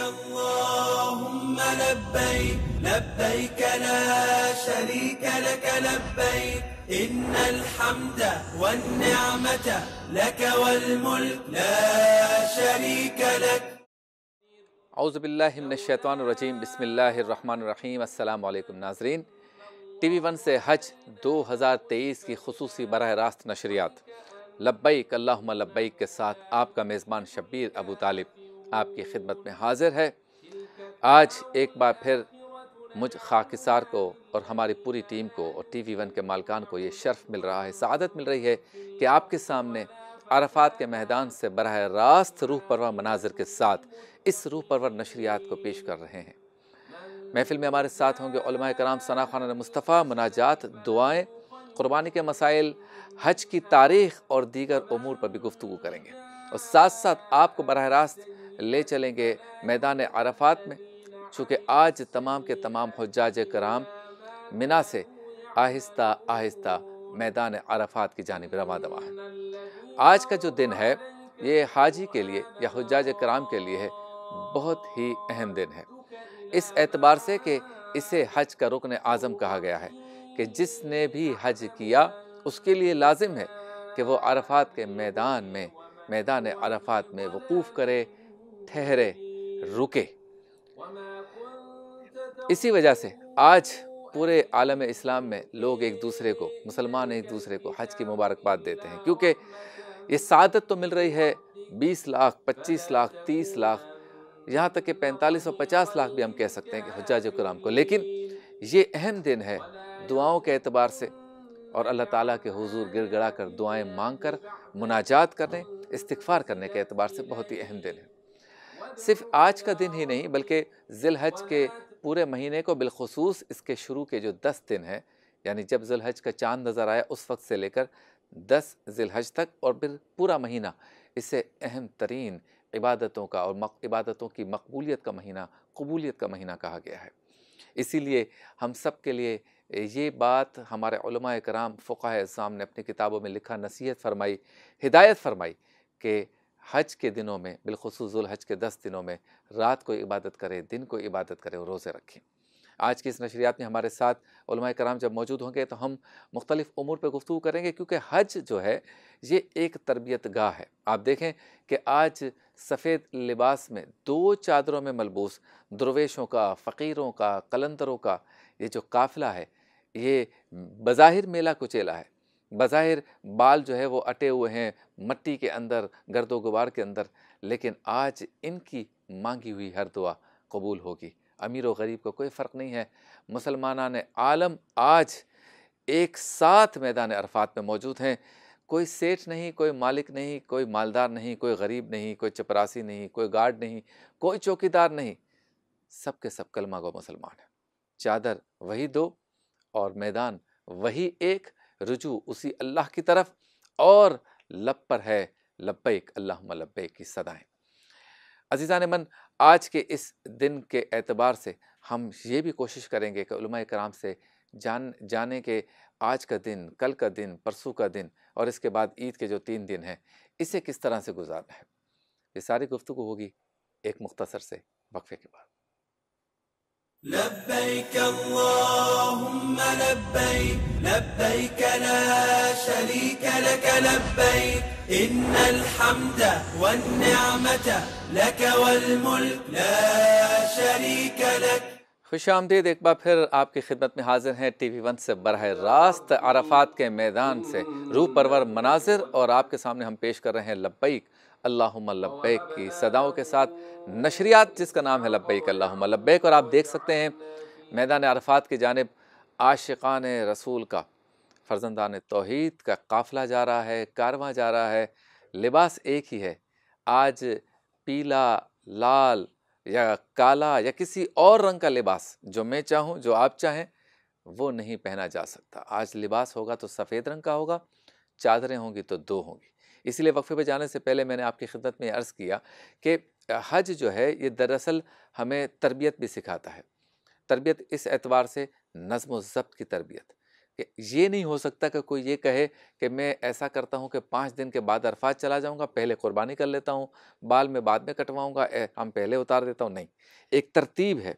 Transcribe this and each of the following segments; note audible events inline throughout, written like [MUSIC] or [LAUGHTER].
اللهم لبيك لبيك لا नाजरीन टी वी वन से हज दो हजार तेईस की खसूस बरह रास्त नशरियात लब्बैक अल्लाहुम्मा लब्बैक के साथ आपका मेज़बान शब्बीर अबू तालिब आपकी खिदमत में हाजिर है आज एक बार फिर मुझ खाकिसार को और हमारी पूरी टीम को और टी वी वन के मालकान को ये शर्फ मिल रहा है शादत मिल रही है कि आपके सामने अरफात के मैदान से बरह रास्त रूह परवर मनाजिर के साथ इस रूह परवर नशरियात को पेश कर रहे हैं महफिल में हमारे साथ होंगे कराम सना खान मुस्तफ़ा मुनाजात दुआएँ क़ुरबानी के मसाइल हज की तारीख और दीगर अमूर पर भी गुफ्तु करेंगे और साथ साथ आपको बरह रास्त ले चलेंगे मैदान अरफात में चूँकि आज तमाम के तमाम हजाज कराम मिना से आहिस्ता आहिस्ता मैदान अरफात की जानब रवा दवा है आज का जो दिन है ये हाजी के लिए या हजाज कराम के लिए है बहुत ही अहम दिन है इस एतबार से कि इसे हज का रुकन आज़म कहा गया है कि जिसने भी हज किया उसके लिए लाजिम है कि वो अरफात के मैदान में मैदान अरफात में वकूफ़ करे ठहरे रुके इसी वजह से आज पूरे आलम इस्लाम में लोग एक दूसरे को मुसलमान एक दूसरे को हज की मुबारकबाद देते हैं क्योंकि ये सादत तो मिल रही है 20 लाख 25 लाख 30 लाख यहाँ तक कि 45 और 50 लाख भी हम कह सकते हैं कि हजाज कराम को लेकिन ये अहम दिन है दुआओं के अतबार से और अल्लाह ताला के हुजूर गिड़गड़ा कर दुआएँ मांग कर मुनाजात करने इस्तफ़ार करने के अतबार से बहुत ही अहम दिन है सिर्फ आज का दिन ही नहीं बल्कि जिलहज के पूरे महीने को बिलखसूस इसके शुरू के जो दस दिन हैं यानी जब जिलहज का चांद नज़र आया उस वक्त से लेकर दस जिलहज तक और फिर पूरा महीना इसे अहम तरीन इबादतों का और मक, इबादतों की मकबूलीत का महीना कबूलीत का महीना कहा गया है इसीलिए हम सब के लिए ये बात हमारे कराम फ़ुक़ा ने अपनी किताबों में लिखा नसीहत फरमाई हिदायत फरमाई कि हज के दिनों में बिलखसूस हज के दस दिनों में रात को इबादत करें दिन को इबादत करें और रोज़े रखें आज की इस नशरियात में हमारे साथ कराम जब मौजूद होंगे तो हम मुख्तलिफ़ उमूर पर गुफ्तु करेंगे क्योंकि हज जो है ये एक तरबियत गाह है आप देखें कि आज सफ़ेद लिबास में दो चादरों में मलबूस दुरवेशों का फ़कीरों का कलंदरों का ये जो काफ़िला है ये बज़ाहिर मेला कुचेला है बज़ाहिर बाल जो है वो अटे हुए हैं मट्टी के अंदर गर्दो गुबार के अंदर लेकिन आज इनकी मांगी हुई हर दुआ कबूल होगी अमीर व गरीब का को कोई फ़र्क नहीं है मुसलमाना ने आलम आज एक साथ मैदान अरफात में मौजूद हैं कोई सेठ नहीं कोई मालिक नहीं कोई मालदार नहीं कोई गरीब नहीं कोई चपरासी नहीं कोई गार्ड नहीं कोई चौकीदार नहीं सब के सब कलमा को मुसलमान हैं चादर वही दो और मैदान वही एक रुजू उसी अल्लाह की तरफ और लब पर है लब्बैक अल्लाह लब्बैक की सदाएं ने मन आज के इस दिन के एतबार से हम ये भी कोशिश करेंगे कि कराम से जान जाने के आज का दिन कल का दिन परसों का दिन और इसके बाद ईद के जो तीन दिन हैं इसे किस तरह से गुजारना है ये सारी गुफ्तु होगी एक मुख्तसर से वक्फे के बाद لبيك खुश आमदीद एक बार फिर आपकी खिदमत में हाजिर है टी वी वन से बरह रास्त अराफात के मैदान से रू परवर मनाजिर और आपके सामने हम पेश कर रहे हैं लब्बैक अल्लाहुम्मा लब्बैक की सदाओं के साथ नशरियात जिसका नाम है लब्बैक अल्लाहुम्मा लब्बैक और आप देख सकते हैं मैदान अरफात की जानब आशिकान रसूल का फ़र्जंदान तोहद का काफ़िला जा रहा है कारवा जा रहा है लिबास एक ही है आज पीला लाल या काला या किसी और रंग का लिबास जो मैं चाहूँ जो आप चाहें वो नहीं पहना जा सकता आज लिबास होगा तो सफ़ेद रंग का होगा चादरें होंगी तो दो होंगी इसलिए वक्फे पर जाने से पहले मैंने आपकी खिदमत में अर्ज़ किया कि हज जो है ये दरअसल हमें तरबियत भी सिखाता है तरबियत इस एतवार से नज़म ज़ब्त की तरबियत कि ये नहीं हो सकता कि कोई ये कहे कि मैं ऐसा करता हूँ कि पाँच दिन के बाद अरफात चला जाऊँगा पहले कुर्बानी कर लेता हूँ बाल में बाद में कटवाऊँगा हम पहले उतार देता हूँ नहीं एक तरतीब है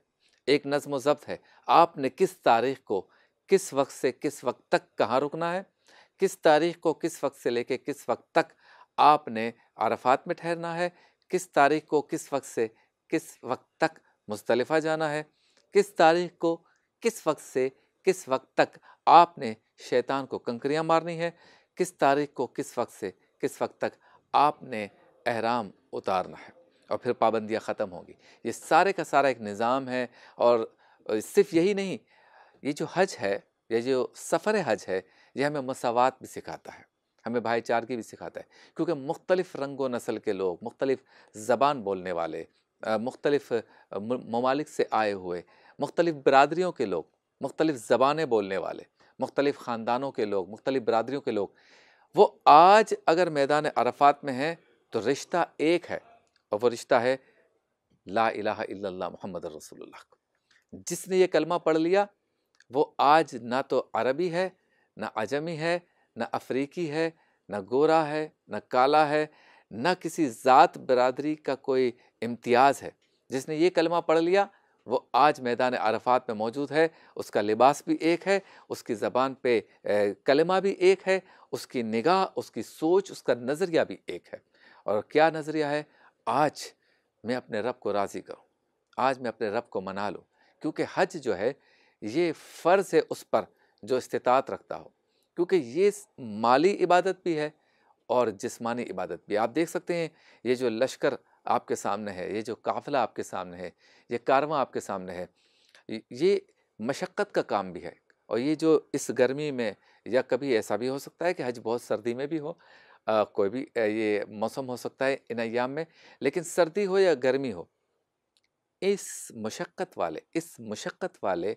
एक नज़म ज़ब्त है आपने किस तारीख को किस वक्त से किस वक्त तक कहाँ रुकना है किस तारीख को किस वक्त से लेके किस वक्त तक आपने अरफात में ठहरना है किस तारीख को किस वक्त से किस वक्त तक मुस्तलफ़ा जाना है किस तारीख को किस वक्त से किस वक्त तक आपने शैतान को कंकरियाँ मारनी है किस तारीख को किस वक्त से किस वक्त तक आपने अहराम उतारना है और फिर पाबंदियाँ ख़त्म होंगी ये सारे का सारा एक निज़ाम है और सिर्फ यही नहीं ये जो हज है ये जो सफ़र हज है ये हमें मसावत भी सिखाता है हमें भाईचारगी भी सिखाता है क्योंकि मुख्तलिफ़ रंग व नस्ल के लोग मुख्तलिफ़ ज़बान बोलने वाले मुख्तलिफ़ ममालिक से आए हुए मुख्तलिफ़ बरदरीों के लोग मुख्तलिफ़ ज़बानें बोलने वाले मुख्तलिफ़ ख़ानदानों के लोग मुख्तलिफ़ बरदरीों के लोग वो आज अगर मैदान अरफात में हैं तो रिश्ता एक है और वह रिश्ता है ला अला इल्लल्लाह मोहम्मद रसूलुल्लाह जिसने ये कलमा पढ़ लिया वो आज ना तो अरबी है ना अजमी है ना अफ्रीकी है ना गोरा है ना काला है ना किसी ज़ात बरदरी का कोई इम्तियाज़ है जिसने ये कलमा पढ़ लिया वो आज मैदान अरफात में मौजूद है उसका लिबास भी एक है उसकी ज़बान पे कलमा भी एक है उसकी निगाह उसकी सोच उसका नज़रिया भी एक है और क्या नज़रिया है आज मैं अपने रब को राज़ी करूँ आज मैं अपने रब को मना लूँ क्योंकि हज जो है ये फ़र्ज़ है उस पर जो इस्तात रखता हो क्योंकि ये माली इबादत भी है और जिस्मानी इबादत भी आप देख सकते हैं ये जो लश्कर आपके सामने है ये जो काफ़िला आपके सामने है ये कारवा आपके सामने है ये मशक्क़त का काम भी है और ये जो इस गर्मी में या कभी ऐसा भी हो सकता है कि हज बहुत सर्दी में भी हो आ, कोई भी ये मौसम हो सकता है इन अयाम में लेकिन सर्दी हो या गर्मी हो इस मशक्क़त वाले इस मशक्क़त वाले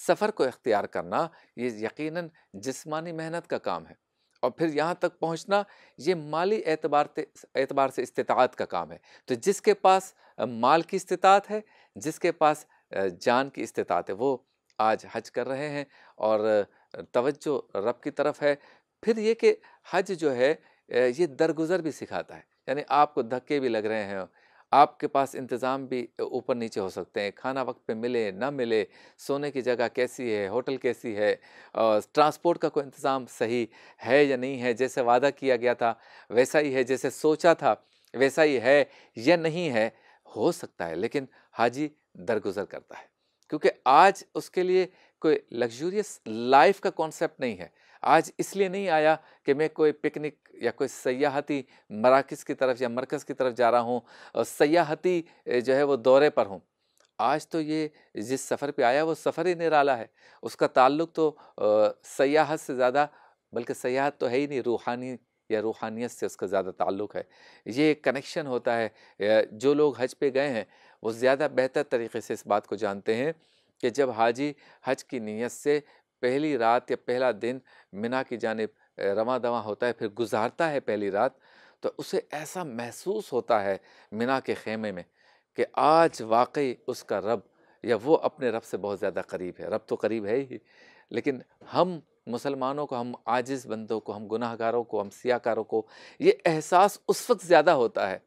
सफ़र को इख्तियार करना ये यकीनन जिस्मानी मेहनत का काम है और फिर यहाँ तक पहुँचना ये माली एतबार एतबार से इस्तात का काम है तो जिसके पास माल की इस्तात है जिसके पास जान की इस्तात है वो आज हज कर रहे हैं और तवज्जो रब की तरफ है फिर ये कि हज जो है ये दरगुजर भी सिखाता है यानी आपको धक्के भी लग रहे हैं आपके पास इंतज़ाम भी ऊपर नीचे हो सकते हैं खाना वक्त पे मिले ना मिले सोने की जगह कैसी है होटल कैसी है ट्रांसपोर्ट का कोई इंतज़ाम सही है या नहीं है जैसे वादा किया गया था वैसा ही है जैसे सोचा था वैसा ही है या नहीं है हो सकता है लेकिन हाजी दरगुजर करता है क्योंकि आज उसके लिए कोई लग्जूरियस लाइफ का कॉन्सेप्ट नहीं है आज इसलिए नहीं आया कि मैं कोई पिकनिक या कोई सयाहती मराकज़ की तरफ या मरकज़ की तरफ जा रहा हूँ सयाहती जो है वो दौरे पर हूँ आज तो ये जिस सफ़र पे आया वो सफ़र ही निराला है उसका ताल्लुक़ तो सयाहत से ज़्यादा बल्कि सयाहत तो है ही नहीं रूहानी या रूहानियत से उसका ज़्यादा ताल्लुक़ है ये एक कनेक्शन होता है जो लोग हज पे गए हैं वो ज़्यादा बेहतर तरीके से इस बात को जानते हैं कि जब हाजी हज की नीयत से पहली रात या पहला दिन मिना की जानब रवा दवा होता है फिर गुजारता है पहली रात तो उसे ऐसा महसूस होता है मिना के खेमे में कि आज वाकई उसका रब या वो अपने रब से बहुत ज़्यादा करीब है रब तो करीब है ही लेकिन हम मुसलमानों को हम आजिज़ बंदों को हम गुनाहगारों को हम सियाकारों को ये एहसास उस वक्त ज़्यादा होता है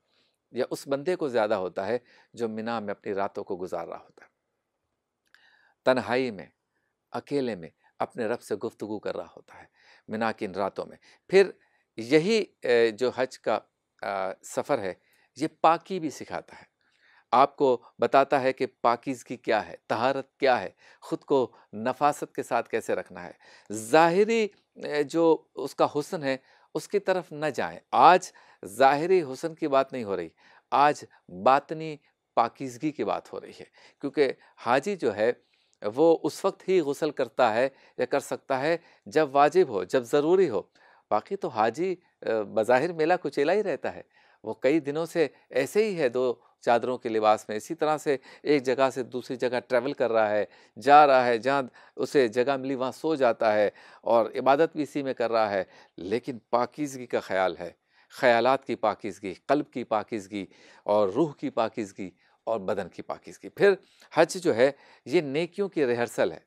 या उस बंदे को ज़्यादा होता है जो मिना में अपनी रातों को गुजार रहा होता है तन्हाई में अकेले में अपने रब से गुफ्तु कर रहा होता है मिना की इन रातों में फिर यही जो हज का सफ़र है ये पाकी भी सिखाता है आपको बताता है कि पाकिजगी क्या है तहारत क्या है ख़ुद को नफासत के साथ कैसे रखना है ज़ाहरी जो उसका हुसन है उसकी तरफ न जाएं आज ज़ाहरी हुसन की बात नहीं हो रही आज बातनी पाकिजगी की बात हो रही है क्योंकि हाजी जो है वो उस वक्त ही गसल करता है या कर सकता है जब वाजिब हो जब ज़रूरी हो बाकी तो हाजी बज़ाहिर मेला कुचेला ही रहता है वो कई दिनों से ऐसे ही है दो चादरों के लिबास में इसी तरह से एक जगह से दूसरी जगह ट्रैवल कर रहा है जा रहा है जहाँ उसे जगह मिली वहाँ सो जाता है और इबादत भी इसी में कर रहा है लेकिन पाकिजगी का ख्याल है ख्यालात की पाकिजगी कल्ब की पाकिजगी और रूह की पाकिजगी और बदन की पाकिजगी फिर हज जो है ये नेकियों की रिहर्सल है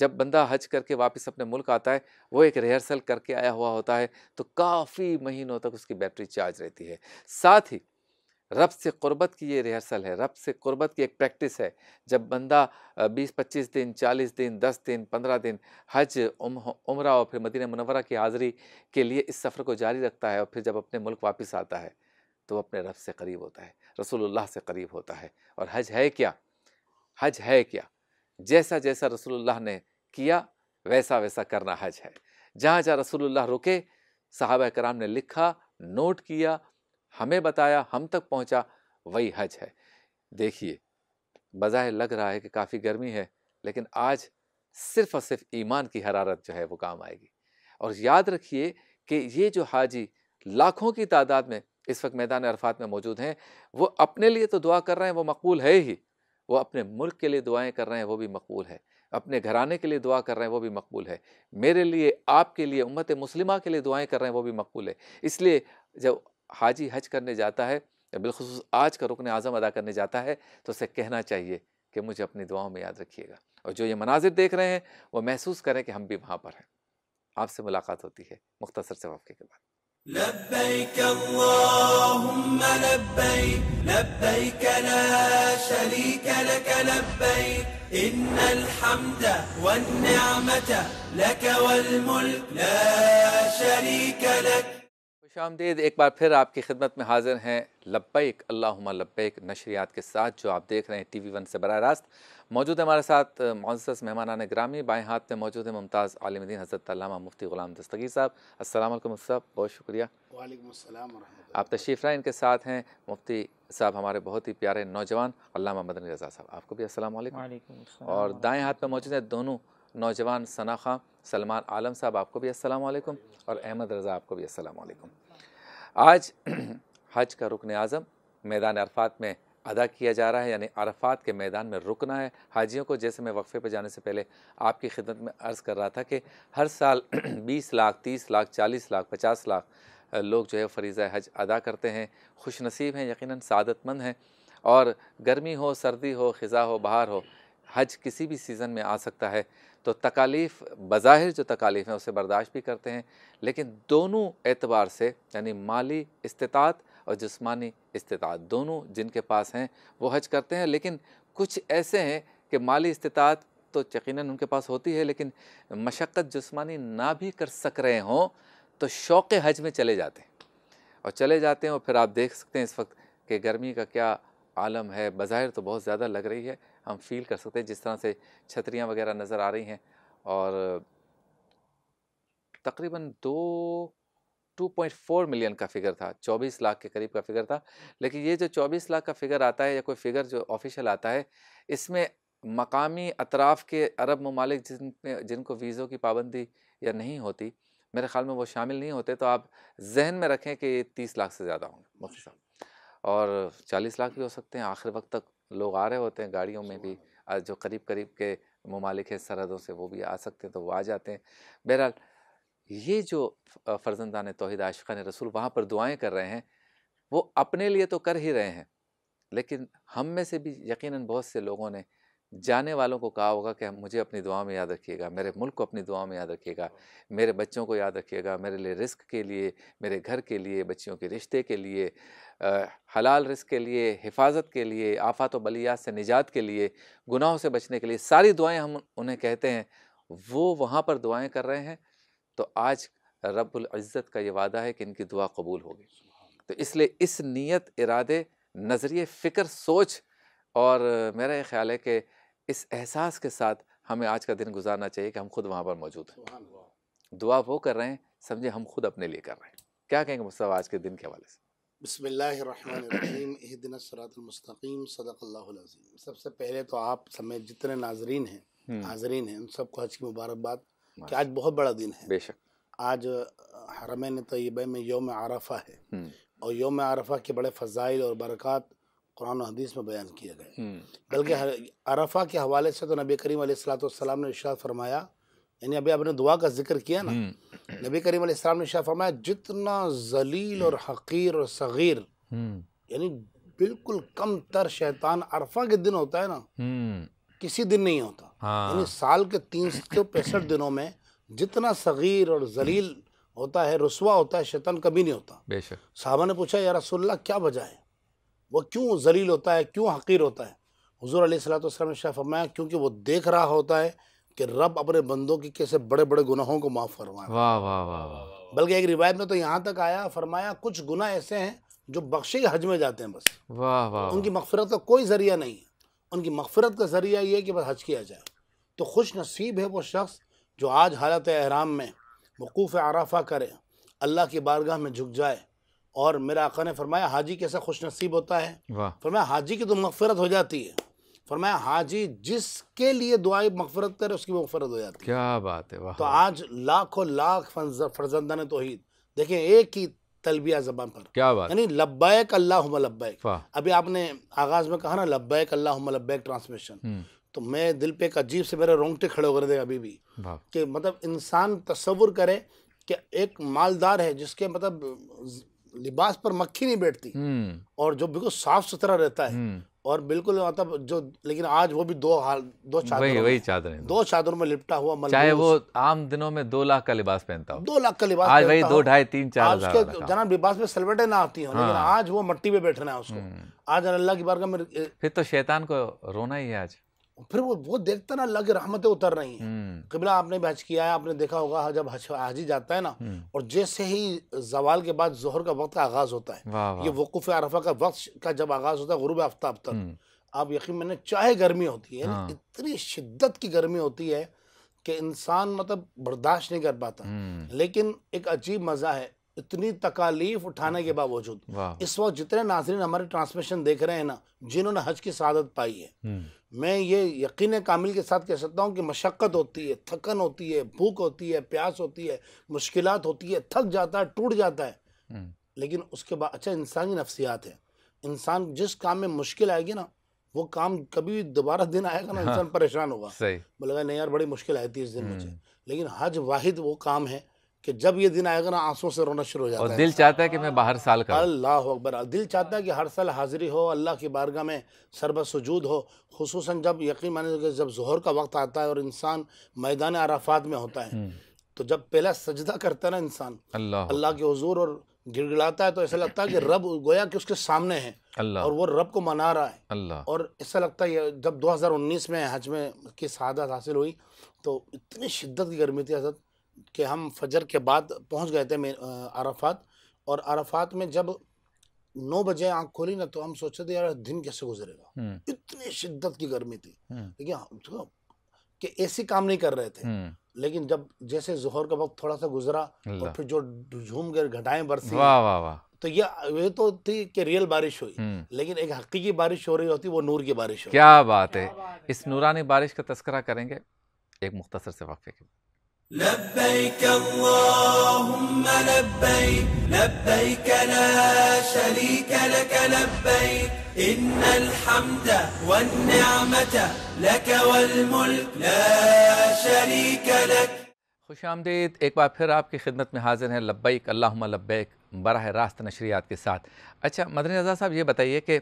जब बंदा हज करके वापस अपने मुल्क आता है वो एक रिहर्सल करके आया हुआ होता है तो काफ़ी महीनों तक उसकी बैटरी चार्ज रहती है साथ ही रब से क़ुरबत की ये रिहर्सल है रब से क़ुरबत की एक प्रैक्टिस है जब बंदा 20-25 दिन 40 दिन 10 दिन 15 दिन हज उम्र और फिर मदीना मुनवरा की हाज़री के लिए इस सफ़र को जारी रखता है और फिर जब अपने मुल्क वापस आता है तो वो अपने रब से करीब होता है रसूलुल्लाह से करीब होता है और हज है क्या हज है क्या जैसा जैसा रसूलुल्लाह ने किया वैसा वैसा करना हज है जहाँ जहाँ रसूलुल्लाह रुके साहब कराम ने लिखा नोट किया हमें बताया हम तक पहुँचा वही हज है देखिए बज़ाहिर लग रहा है कि काफ़ी गर्मी है लेकिन आज सिर्फ़ और सिर्फ ईमान की हरारत जो है वो काम आएगी और याद रखिए कि ये जो हाजी लाखों की तादाद में इस वक्त मैदान अरफात में मौजूद हैं वो अपने लिए तो दुआ कर रहे हैं वो मकबूल है ही वो अपने मुल्क के लिए दुआएं कर रहे हैं वो भी मकबूल है अपने घराने के लिए दुआ कर रहे हैं वो भी मकबूल है मेरे लिए आपके लिए उम्मत मुस्लिमा के लिए दुआएं कर रहे हैं वो भी मकबूल है इसलिए जब हाजी हज करने जाता है या बिलखसूस आज का रुकन आज़म अदा करने जाता है तो उसे कहना चाहिए कि मुझे अपनी दुआओं में याद रखिएगा और जो ये मनाजिर देख रहे हैं वो महसूस करें कि हम भी वहाँ पर हैं आपसे मुलाकात होती है मुख्तर से के बाद لبيك اللهم لبيك لبيك لا شريك لك لبيك إن الحمد والنعمة لك والملك لا شريك एक बार फिर आपकी खिदमत में हाजिर हैं लब्बैक अल्लाहुम्मा लब्बैक नशरियात के साथ जो आप देख रहे हैं टी वी वन से बराह रास्त मौजूद है हमारे साथ मोजस मेहमान ग्रामी बाएँ हाथ में मौजूद है मुमताज़ आलमदीन हज़रत मुफ्ती ग़ुलाम दस्तगी साहब अस्सलाम वालेकुम साहब बहुत शुक्रिया वालेकुम आप तशरीफ़ रहा इनके साथ हैं मुफ्ती साहब हमारे बहुत ही प्यारे नौजवान अलामा मदन रज़ा साहब आपको भी असल और दाएँ हाथ में मौजूद हैं दोनों नौजवान सना खां सलमान आलम साहब आपको भी अस्सलाम और अहमद रज़ा आपको भी अस्सलाम आज [CLEARS THROAT] हज का रुकन आज़म मैदान अरफात में अदा किया जा रहा है यानी अरफात के मैदान में रुकना है हाजियों को जैसे मैं वक्फ़े पर जाने से पहले आपकी खिदमत में अर्ज़ कर रहा था कि हर साल 20 [CLEARS THROAT] लाख 30 लाख 40 लाख 50 लाख लोग जो है फरीज़ हज अदा करते हैं खुश नसीब हैं यकीन सादतमंद हैं और गर्मी हो सर्दी हो ख़ज़ा हो बहार हो हज किसी भी सीज़न में आ सकता है तो तकालीफ़ बज़ाहिर जो तकालीफ़ हैं उसे बर्दाश्त भी करते हैं लेकिन दोनों एतबार से यानी माली इस्तात और जिसमानी इस्तात दोनों जिनके पास हैं वो हज करते हैं लेकिन कुछ ऐसे हैं कि माली इस्तात तो यकीन उनके पास होती है लेकिन मशक्क़त जिसमानी ना भी कर सक रहे हों तो शौक़ हज में चले जाते हैं और चले जाते हैं और फिर आप देख सकते हैं इस वक्त कि गर्मी का क्या आलम है बाहर तो बहुत ज़्यादा लग रही है हम फील कर सकते हैं जिस तरह से छतरियाँ वगैरह नज़र आ रही हैं और तकरीबन दो 2.4 मिलियन का फिगर था 24 लाख के करीब का फिगर था लेकिन ये जो 24 लाख का फिगर आता है या कोई फिगर जो ऑफिशियल आता है इसमें मकामी अतराफ़ के अरब ममालिक जिन जिनको वीज़ों की पाबंदी या नहीं होती मेरे ख्याल में वो शामिल नहीं होते तो आप जहन में रखें कि ये तीस लाख से ज़्यादा होंगे मुफ्ती साहब और चालीस लाख भी हो सकते हैं आखिर वक्त तक लोग आ रहे होते हैं गाड़ियों में भी जो करीब करीब के ममालिक सरहदों से वो भी आ सकते हैं तो वो आ जाते हैं बहरहाल ये जो फ़र्जंदान तोहद आशिका ने रसूल वहाँ पर दुआएं कर रहे हैं वो अपने लिए तो कर ही रहे हैं लेकिन हम में से भी यकीनन बहुत से लोगों ने जाने वालों को कहा होगा कि मुझे अपनी दुआ में याद रखिएगा मेरे मुल्क को अपनी दुआ में याद रखिएगा हाँ। मेरे बच्चों को याद रखिएगा मेरे लिए रिस्क के लिए मेरे घर के लिए बच्चियों के रिश्ते के लिए आ, हलाल रिस्क के लिए हिफाजत के लिए आफात बलियात से निजात के लिए गुनाहों से बचने के लिए सारी दुआएं हम उन्हें कहते हैं वो वहाँ पर दुआएँ कर रहे हैं तो आज रब्बुल इज़्ज़त का ये वादा है कि इनकी दुआ कबूल होगी तो इसलिए इस नीयत इरादे नज़रिए फ़िक्र सोच और मेरा ये ख्याल है कि इस एहसास के साथ हमें आज का दिन गुजारना चाहिए कि हम खुद वहाँ पर मौजूद हैं दुआ वो कर रहे हैं समझे हम खुद अपने लिए कर रहे हैं क्या कहेंगे मुस्तफ़ा आज के दिन के हवाले से बसमीम सदक़ल्लाज़ीम सबसे पहले तो आप समय जितने नाजरीन हैं नाजरीन हैं उन सबको हज की मुबारकबाद कि आज बहुत बड़ा दिन है बेशक आज हरमैन तयब तो में योम आरफा है और योम आरफा के बड़े फजाइल और बरक़ात कुरान हदीस में बयान किए गए बल्कि अरफा के हवाले से तो नबी करीम सलाम ने इशाद फरमाया यानी अभी आपने दुआ का जिक्र किया ना नबी करीम सलाम ने इशा फरमाया जितना जलील और हकीर और सगीर यानी बिल्कुल कम तर शैतान अरफा के दिन होता है ना किसी दिन नहीं होता हाँ। यानी साल के तीन सौ तो पैंसठ दिनों में जितना सगीर और जलील होता है रसुआ होता है शैतान कभी नहीं होता साहबा ने पूछा यार रसोल्ला क्या वजह है वह क्यों जलील होता है क्यों हकीर होता है हजूर अलीसलाम ने शाह फरमाया क्योंकि वो देख रहा होता है कि रब अपने बंदों की कैसे बड़े बड़े गुनाहों को माफ़ फरमाए वाह वाह वाह वाह बल्कि एक रिवायत में तो यहाँ तक आया फरमाया कुछ गुना ऐसे हैं जो बख्शे हज में जाते हैं बस वाह वाह उनकी मकफरत का कोई जरिया नहीं है उनकी मगफरत का ज़रिया ये है कि बस हज किया जाए तो खुश नसीब है वो शख्स जो आज हालत अहराम में वकूफ़ आराफ़ा करे अल्लाह की बारगाह में झुक जाए और मेरा आका ने फरमाया हाजी कैसा खुश नसीब होता है फरमाया हाजी की तो मगफरत हो जाती है फरमाया हाजी जिसके लिए दुआ मगफरत करे उसकी मगफरत हो जाती है क्या बात है तो आज लाखों लाख फर्जंदा ने तोहद देखें एक ही तलबिया जबान पर क्या बात यानी लब्बैक अल्लाह लब्बैक अभी आपने आगाज में कहा ना लब्बैक अल्लाह लब्बैक ट्रांसमिशन हम्म। तो मैं दिल पे एक अजीब से मेरे रोंगटे खड़े हो देगा अभी भी कि मतलब इंसान तस्वुर करे कि एक मालदार है जिसके मतलब लिबास पर मक्खी नहीं बैठती हम्म। और जो बिल्कुल साफ सुथरा रहता है हम्म। और बिल्कुल मतलब जो लेकिन आज वो भी दो हाल दो चादर वही वही चादरें दो चादरों में लिपटा हुआ चाहे वो आम दिनों में दो लाख का लिबास पहनता हो दो लाख का लिबास आज वही दो ढाई तीन चार आज के जनाब लिबास में सलवटे ना आती हो हाँ। लेकिन आज वो मट्टी पे बैठना है उसको हम्म। आज अल्लाह की बारगाह में फिर तो शैतान को रोना ही है आज फिर वो वो देखता ना लग रहमतें उतर रही हैं हम्म। किबला आपने भी हज किया है आपने देखा होगा जब हज हाजी जाता है ना हम्म। और जैसे ही जवाल के बाद जोहर का वक्त का आगाज होता है वाँ वाँ। ये वकूफ अरफा का वक्त का जब आगाज होता है गुरुब आफ्ताब तक हम्म। आप यकीन मैंने चाहे गर्मी होती है हाँ। इतनी शिद्दत की गर्मी होती है कि इंसान मतलब बर्दाश्त नहीं कर पाता लेकिन एक अजीब मज़ा है इतनी तकालीफ उठाने के बावजूद इस वक्त जितने नाजरीन हमारे ट्रांसमिशन देख रहे हैं ना जिन्होंने हज की शहादत पाई है मैं ये यकीन कामिल के साथ कह सकता हूँ कि मशक्क़त होती है थकन होती है भूख होती है प्यास होती है मुश्किल होती है थक जाता है टूट जाता है हम्म। लेकिन उसके बाद अच्छा इंसान की नफसियात है इंसान जिस काम में मुश्किल आएगी ना वो काम कभी भी दोबारा दिन आएगा ना हाँ। इंसान परेशान होगा बोलेगा नहीं यार बड़ी मुश्किल आई थी इस दिन मुझे हम्म। लेकिन हज वाहिद वो काम है कि जब ये दिन आएगा ना आंसू से रोना शुरू हो जाता और दिल है चाहता है कि मैं बाहर साल का अल्लाह अकबर दिल चाहता है कि हर साल हाजिरी हो अल्लाह की बारगाह में सरबत सजूद हो खूस जब यकीन माने कि जब जहर का वक्त आता है और इंसान मैदान अराफात में होता है हम्म। तो जब पहला सजदा करता है ना इंसान अल्लाह अल्ला के हजूर और गिड़गिड़ाता है तो ऐसा लगता है कि रब गोया कि उसके सामने है अल्लाह और वो रब को मना रहा है अल्लाह और ऐसा लगता है जब 2019 में हज में की शहादत हासिल हुई तो इतनी शिद्दत की गर्मी थी हजरत कि हम फजर के बाद पहुंच गए थे अराफात और अराफात में जब नौ बजे आंख खोली ना तो हम सोचे थे यार दिन कैसे गुजरेगा हम्म। इतनी शिद्दत की गर्मी थी हम्म। लेकिन तो कि ऐसी काम नहीं कर रहे थे हम्म। लेकिन जब जैसे जोहर का वक्त थोड़ा सा गुजरा और तो फिर जो झूम गए घटाएं बरसी वाह वाह वाह तो ये वे तो थी कि रियल बारिश हुई लेकिन एक हकीकी बारिश हो रही होती वो नूर की बारिश हो क्या बात है इस नूरानी बारिश का तस्करा करेंगे एक मुख्तर से वक्फे के बाद खुश आमदीद एक बार फिर आपकी खिदमत में हाजिर है लब्बैक अल्लाहुम्मा लब्बैक बरह रास्त नशरियात के साथ अच्छा मदन रजा साहब ये बताइए कि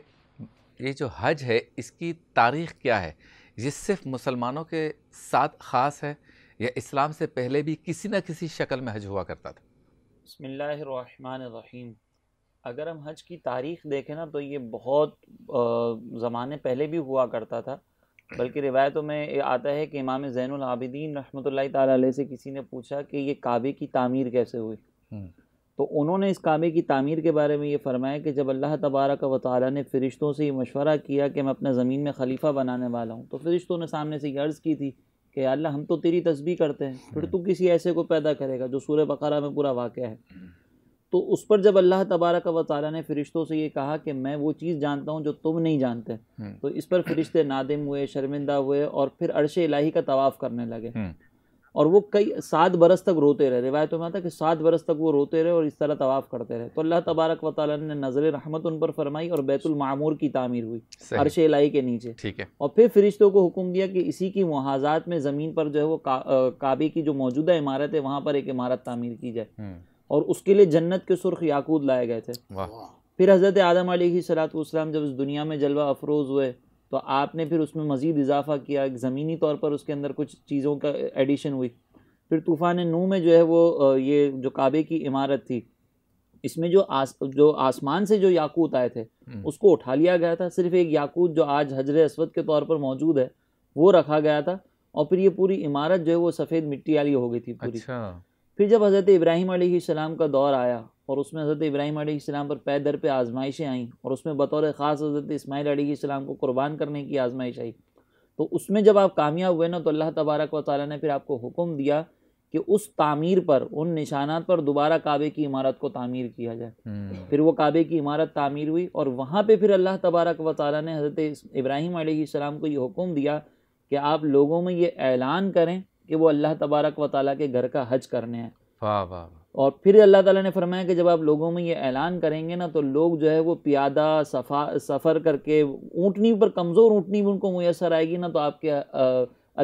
ये जो हज है इसकी तारीख़ क्या है ये सिर्फ मुसलमानों के साथ ख़ास है या इस्लाम से पहले भी किसी न किसी शक्ल में हज हुआ करता था बसमीम अगर हम हज की तारीख देखें ना तो ये बहुत ज़माने पहले भी हुआ करता था बल्कि रिवायतों में आता है कि इमाम ज़ैन आबिदीन रहमत ताली से किसी ने पूछा कि ये काबे की तामीर कैसे हुई हम्म। तो उन्होंने इस काबे की तामीर के बारे में ये फरमाया कि जब अल्लाह तबारक व ताली ने फ़रिश्तों से ये मशवरा किया कि मैं अपने ज़मीन में खलीफा बनाने वाला हूँ तो फ़रिश्तों ने सामने से अर्ज़ की थी कि अल्लाह हम तो तेरी तस्बी करते हैं फिर हम्म। तू किसी ऐसे को पैदा करेगा जो सूर्य बकरा में पूरा वाक़ है हम्म। तो उस पर जब अल्लाह तबारक व ताली ने फ़रिश्तों से ये कहा कि मैं वो चीज़ जानता हूँ जो तुम नहीं जानते हम्म। तो इस पर फ़रिश्ते नादिम हुए शर्मिंदा हुए और फिर अरश इलाही का तवाफ़ करने लगे और वो कई सात बरस तक रोते रहे रिवायतों में आता है कि सात बरस तक वो रोते रहे और इस तरह तवाफ़ करते रहे तो अल्लाह तबारक व ताल ने नज़र रहमत उन पर फरमाई और मामूर की तामीर हुई अरश लाई के नीचे ठीक है और फिर फरिश्तों को हुक्म दिया कि इसी की मुहाजात में ज़मीन पर जो है वो काबे की जो मौजूदा इमारत है वहाँ पर एक इमारत तामीर की जाए हम्म। और उसके लिए जन्नत के सुर्ख याकूद लाए गए थे फिर हज़रत आदम सलात जब इस दुनिया में जलवा अफरोज़ हुए तो आपने फिर उसमें मज़ीद इजाफा किया ज़मीनी तौर पर उसके अंदर कुछ चीज़ों का एडिशन हुई फिर तूफ़ान नू में जो है वो ये जो काबे की इमारत थी इसमें जो आस जो आसमान से जो याकूत आए थे हम्म। उसको उठा लिया गया था सिर्फ एक याकूत जो आज हजर असवद के तौर पर मौजूद है वो रखा गया था और फिर ये पूरी इमारत जो है वो सफ़ेद मिट्टी वाली हो गई थी पूरी अच्छा। फिर जब हज़रत इब्राहिम सलाम का दौर आया और उसमें हज़रत इब्राहिम आसमाम पर पैदर पर आजमाइशें आईं और उसमें बतौर ख़ास हज़रत इसमाइल आसमाम को कुर्बान करने की आजमाइश आई तो उसमें जब आप कामयाब हुए ना तो अल्लाह तबारक व ताली ने फिर आपको हुक्म दिया कि उस तामीर पर उन निशानात पर दोबारा काबे की इमारत को तामीर किया जाए हम्म। फिर वो काबे की इमारत तामीर हुई और वहाँ पे फिर अल्लाह तबारक व ताली ने हज़रत इब्राहिम आसमाम को ये हुक्म दिया कि आप लोगों में ये ऐलान करें कि वो अल्लाह तबारक व ताली के घर का हज करने हैं वाह वाह और फिर अल्लाह ताला ने फरमाया कि जब आप लोगों में ये ऐलान करेंगे ना तो लोग जो है वो प्यादा सफ़ा सफ़र करके ऊँटनी पर कमज़ोर ऊँटनी भी उनको मैसर आएगी ना तो आपके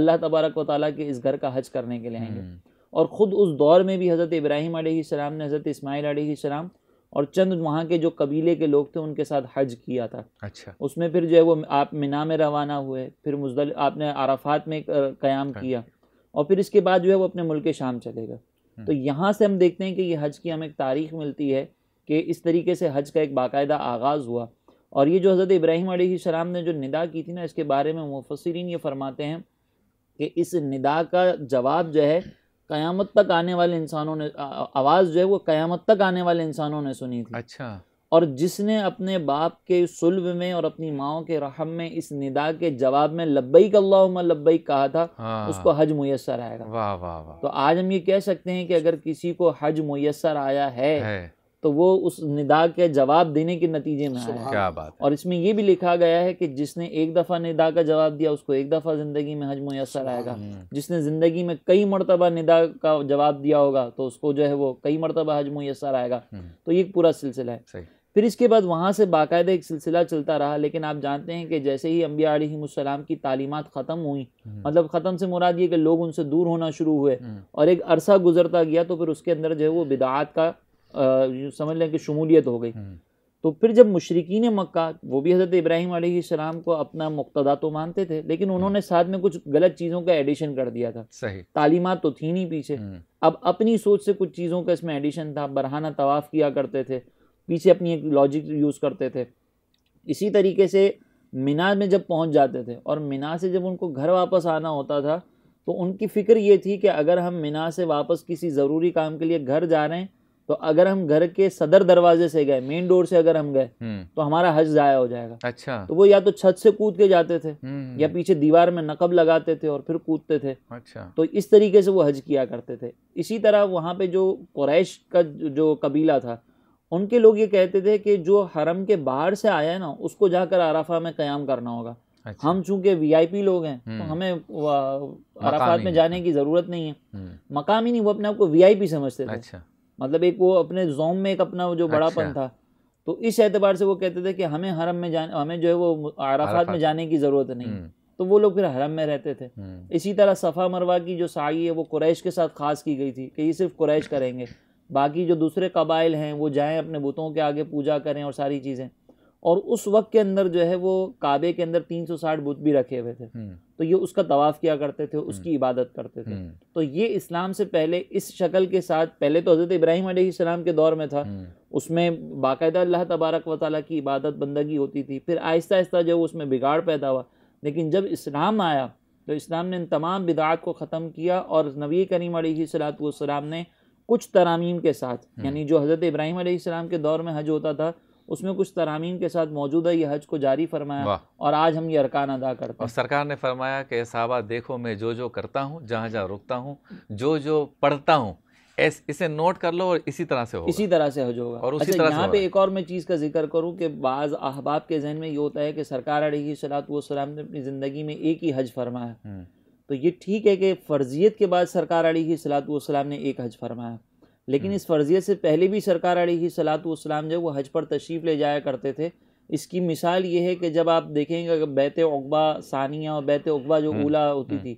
अल्लाह तबारक व ताली के इस घर का हज करने के लिए आएंगे हम्म। और ख़ुद उस दौर में भी हज़रत इब्राहिम आसमाम ने हज़रत इसमाइल आसमाम और चंद वहाँ के जो कबीले के लोग थे उनके साथ हज किया था अच्छा उसमें फिर जो है वो आप मिना में रवाना हुए फिर मुजदल आपने आराफात में क़्याम हाँ। किया और फिर इसके बाद जो है वो अपने मुल्क शाम चले गए तो हम्म। यहाँ से हम देखते हैं कि ये हज की हमें एक तारीख मिलती है कि इस तरीके से हज का एक बाकायदा आगाज़ हुआ और ये जो हज़रत इब्राहिम सलाम ने जो निदा की थी ना इसके बारे में मुफसरिन ये फरमाते हैं कि इस निदा का जवाब जो है क़यामत तक आने वाले इंसानों ने आवाज़ जो है वो क़यामत तक आने वाले इंसानों ने सुनी थी अच्छा और जिसने अपने बाप के सुल्ब में और अपनी माओ के रहम में इस निदा के जवाब में लब्बई का लब्बई कहा था हाँ। उसको हज मैसर आएगा वाह वाह वाह तो आज हम ये कह सकते हैं कि अगर किसी को हज मैसर आया है, है। तो वो उस निदा के जवाब देने के नतीजे में आया क्या बात और इसमें ये भी लिखा गया है कि जिसने एक दफ़ा निदा का जवाब दिया उसको एक दफ़ा ज़िंदगी में हज मैसर आएगा जिसने ज़िंदगी में कई मरतबा निदा का जवाब दिया होगा तो उसको जो है वो कई मरतबा हज मैसर आएगा हम्म। तो ये पूरा सिलसिला है फिर इसके बाद वहाँ से बाकायदा एक सिलसिला चलता रहा लेकिन आप जानते हैं कि जैसे ही अम्बिया अलीसलाम की तालीमत ख़त्म हुई हम्म। मतलब ख़त्म से मुराद ये कि लोग उनसे दूर होना शुरू हुए हम्म। और एक अरसा गुजरता गया तो फिर उसके अंदर जो है वो बिदात का आ, समझ लें कि शमूलियत हो गई हम्म। तो फिर जब मशरकिन मक्का वो भी हज़रत इब्राहिम सलाम को अपना मुक्तदा तो मानते थे लेकिन उन्होंने साथ में कुछ गलत चीज़ों का एडिशन कर दिया था सही तालीमत तो थी नहीं पीछे अब अपनी सोच से कुछ चीज़ों का इसमें एडिशन था बरहाना तवाफ़ किया करते थे पीछे अपनी एक लॉजिक यूज़ करते थे इसी तरीके से मीना में जब पहुंच जाते थे और मीना से जब उनको घर वापस आना होता था तो उनकी फ़िक्र ये थी कि अगर हम मीना से वापस किसी ज़रूरी काम के लिए घर जा रहे हैं तो अगर हम घर के सदर दरवाजे से गए मेन डोर से अगर हम गए हम्म। तो हमारा हज जाया हो जाएगा अच्छा तो वो या तो छत से कूद के जाते थे हम्म, हम्म। या पीछे दीवार में नकब लगाते थे और फिर कूदते थे अच्छा तो इस तरीके से वो हज किया करते थे इसी तरह वहाँ पे जो कुरैश का जो कबीला था उनके लोग ये कहते थे कि जो हरम के बाहर से आया है ना उसको जाकर आराफा में क्याम करना होगा अच्छा। हम चूंकि वीआईपी लोग हैं तो हम्म। हमें अराफात में जाने की ज़रूरत नहीं है हम्म। मकामी नहीं वो अपने आप को वीआईपी समझते थे अच्छा। मतलब एक वो अपने जोम में एक अपना जो बड़ापन अच्छा। था तो इस एतबार से वो कहते थे कि हमें हरम में जाने हमें जो है वो अराफात में जाने की ज़रूरत नहीं हम्म। तो वो लोग फिर हरम में रहते थे इसी तरह सफ़ा मरवा की जो साई है वो कुरैश के साथ खास की गई थी कि ये सिर्फ कुरैश करेंगे बाकी जो दूसरे कबाइल हैं वो जाएं अपने बुतों के आगे पूजा करें और सारी चीज़ें और उस वक्त के अंदर जो है वो काबे के अंदर 360 बुत भी रखे हुए थे हम्म। तो ये उसका तवाफ़ किया करते थे उसकी हम्म। इबादत करते थे हम्म। तो ये इस्लाम से पहले इस शक्ल के साथ पहले तो हज़रत इब्राहिम आलाम के दौर में था उसमें बाकायदा अल्लाह तबारक व ताल की इबादत बंदगी होती थी फिर आहिस्ता आहिस्ता जो उसमें बिगाड़ पैदा हुआ लेकिन जब इस्लाम आया तो इस्लाम ने इन तमाम बिदात को ख़त्म किया और नबी करीम सलात ने कुछ तरामीम के साथ हम्म। यानी जो हज़रत इब्राहिम आसमाम के दौर में हज होता था उसमें कुछ तरामीम के साथ मौजूदा ये हज को जारी फरमाया और आज हम ये अरकान अदा करते हैं और सरकार ने फरमाया कि साहबा देखो मैं जो जो करता हूँ जहाँ जहाँ रुकता हूँ जो जो पढ़ता हूँ इस, इसे नोट कर लो और इसी तरह से होगा इसी तरह से हज होगा और अच्छा, यहाँ पे एक और मैं चीज़ का जिक्र करूँ कि बाज़ अहबाब के जहन में ये होता है कि सरकार सलात ने अपनी ज़िंदगी में एक ही हज फरमाया हम्म। तो ये ठीक है कि फ़र्जियत के बाद सरकार अली सलात वसलाम ने एक हज फरमाया लेकिन हम्म। इस फ़र्जियत से पहले भी सरकार अली सलात वसलाम जो वो हज पर तशरीफ़ ले जाया करते थे इसकी मिसाल ये है कि जब आप देखेंगे बैत अकबा सानिया और बैत अकबा जो ओला हम्म, होती हम्म। थी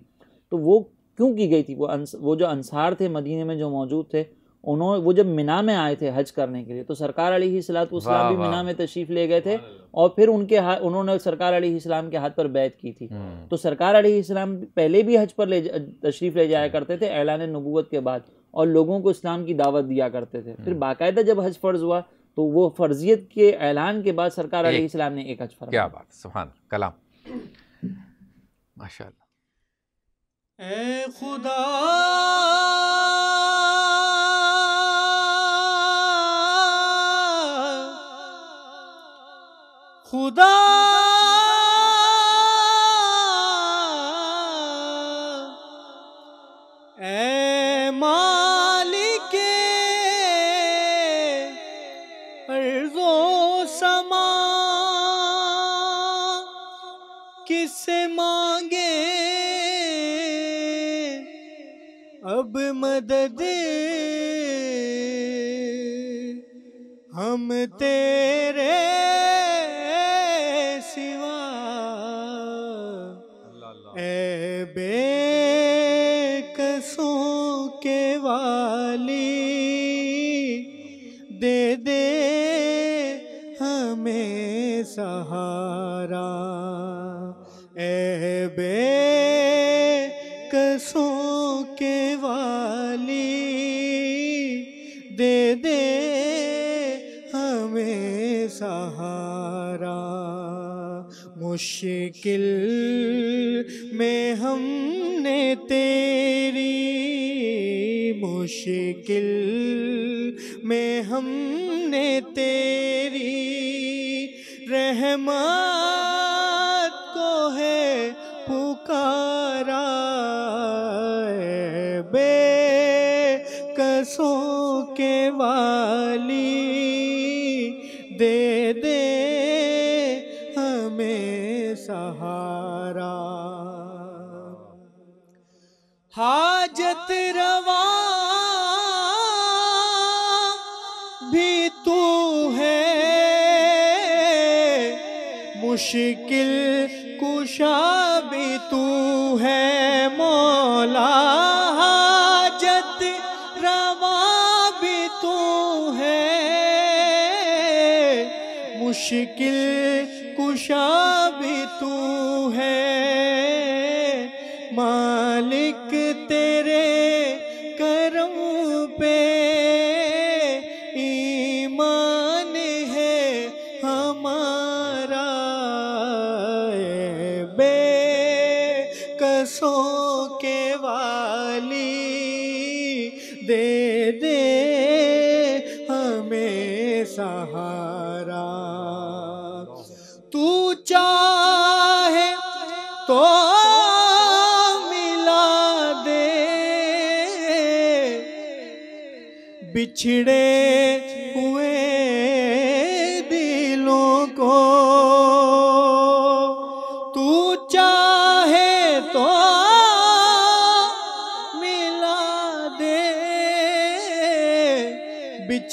तो वो क्यों की गई थी वो अंस, वो जो अनसार थे मदीने में जो मौजूद थे उन्होंने वो जब मीना में आए थे हज करने के लिए तो सरकार अली ही सलात भी मीना में तशरीफ ले गए थे और फिर उनके हाथ उन्होंने सरकार अली इस्लाम के हाथ पर बैत की थी हम्म। तो सरकार अली इस्लाम पहले भी हज पर ले तशरीफ ले जाया करते थे ऐलान नबूत के बाद और लोगों को इस्लाम की दावत दिया करते थे फिर हम्म। बाकायदा जब हज फर्ज हुआ तो वो फर्जियत के ऐलान के बाद सरकार अली इस्लाम ने एक हज फर्ज क्या बात सुहान कलाम माशा खुदा 虎头。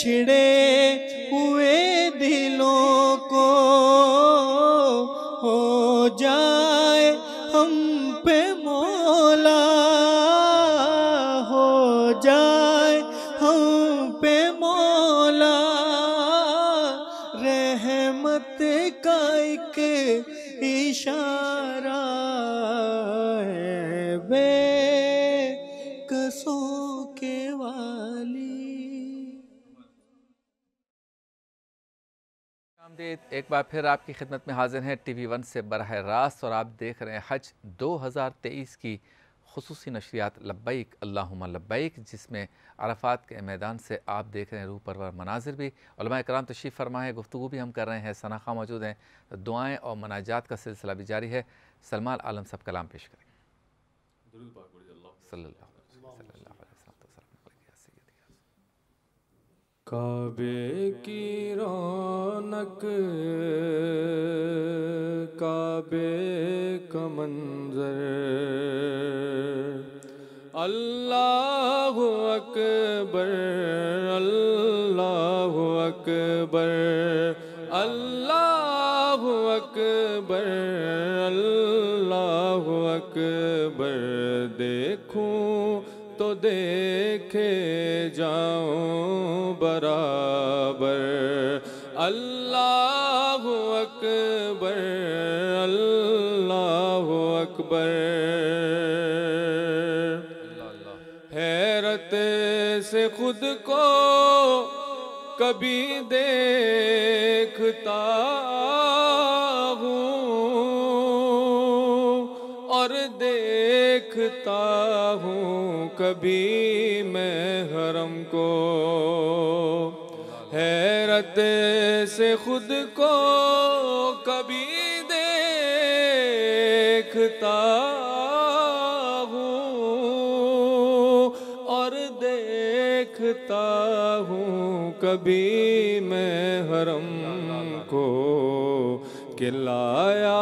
छिड़े एक बार फिर आपकी खिदमत में हाजिर हैं टी वी वन से बरह रास्त और आप देख रहे हैं हज 2023 की खसूस नशरियात लब्बैक अल्लाहुम्मा लब्बैक जिसमें अरफात के मैदान से आप देख रहे हैं रूह परवर मनाजिर भी कराम तशरीफ़ फरमा है गुफ्तु भी हम कर रहे हैं सनाखा मौजूद हैं दुआएँ और मनाजात का सिलसिला भी जारी है सलमान आलम सब कलाम पेश करें काबे की रौनक काबे का मंजर अल्लाह अकबर अल्लाह अकबर अल्लाह अकबर अल्लाह अकबर देखे जाऊं बराबर अल्लाह अकबर अल्लाह अकबर हैरत से खुद को कभी देखता हूँ कभी मैं हरम को हैरत से खुद को कभी देखता हूँ और देखता हूँ कभी मैं हरम को किलाया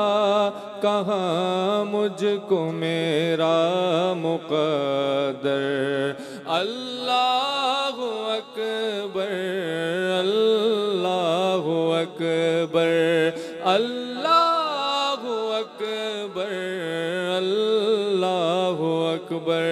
कहाँ मुझको मेरा मुकदर अल्लाह अकबर अल्लाह अकबर अल्लाह अकबर अल्लाह अकबर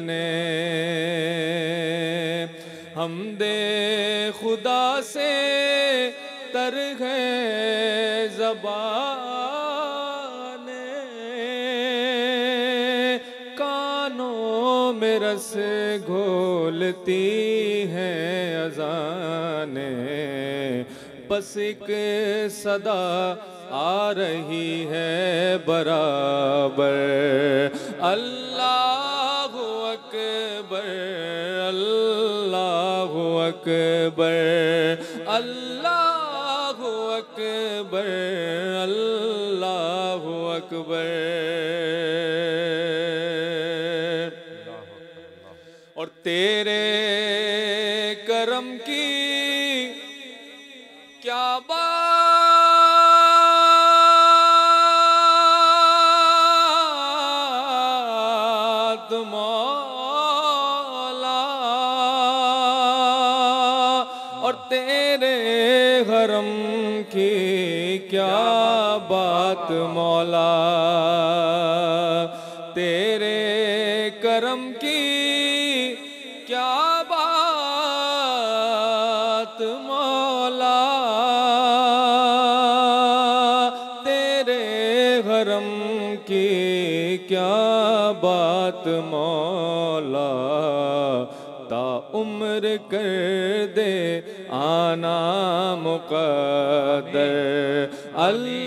जाने हम दे खुदा से तर है जबान कानों में रस घोलती है अजाने बस एक सदा आ रही है बराबर अल्लाह अकबर अल्लाह अकबर बात मौला तेरे करम की क्या बात मौला तेरे करम की क्या बात मौला ता उम्र कर दे आना मुकदर अली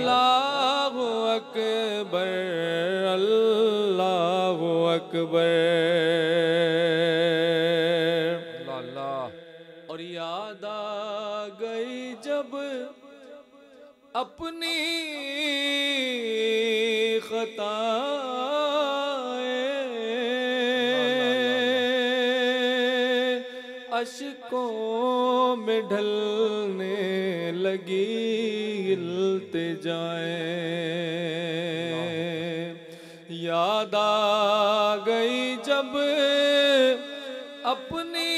जाए याद आ गई जब अपनी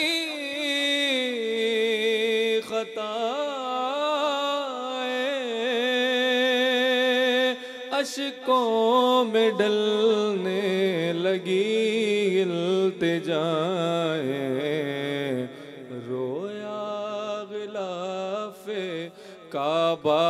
खताए अशकों में डलने लगी जाए काबा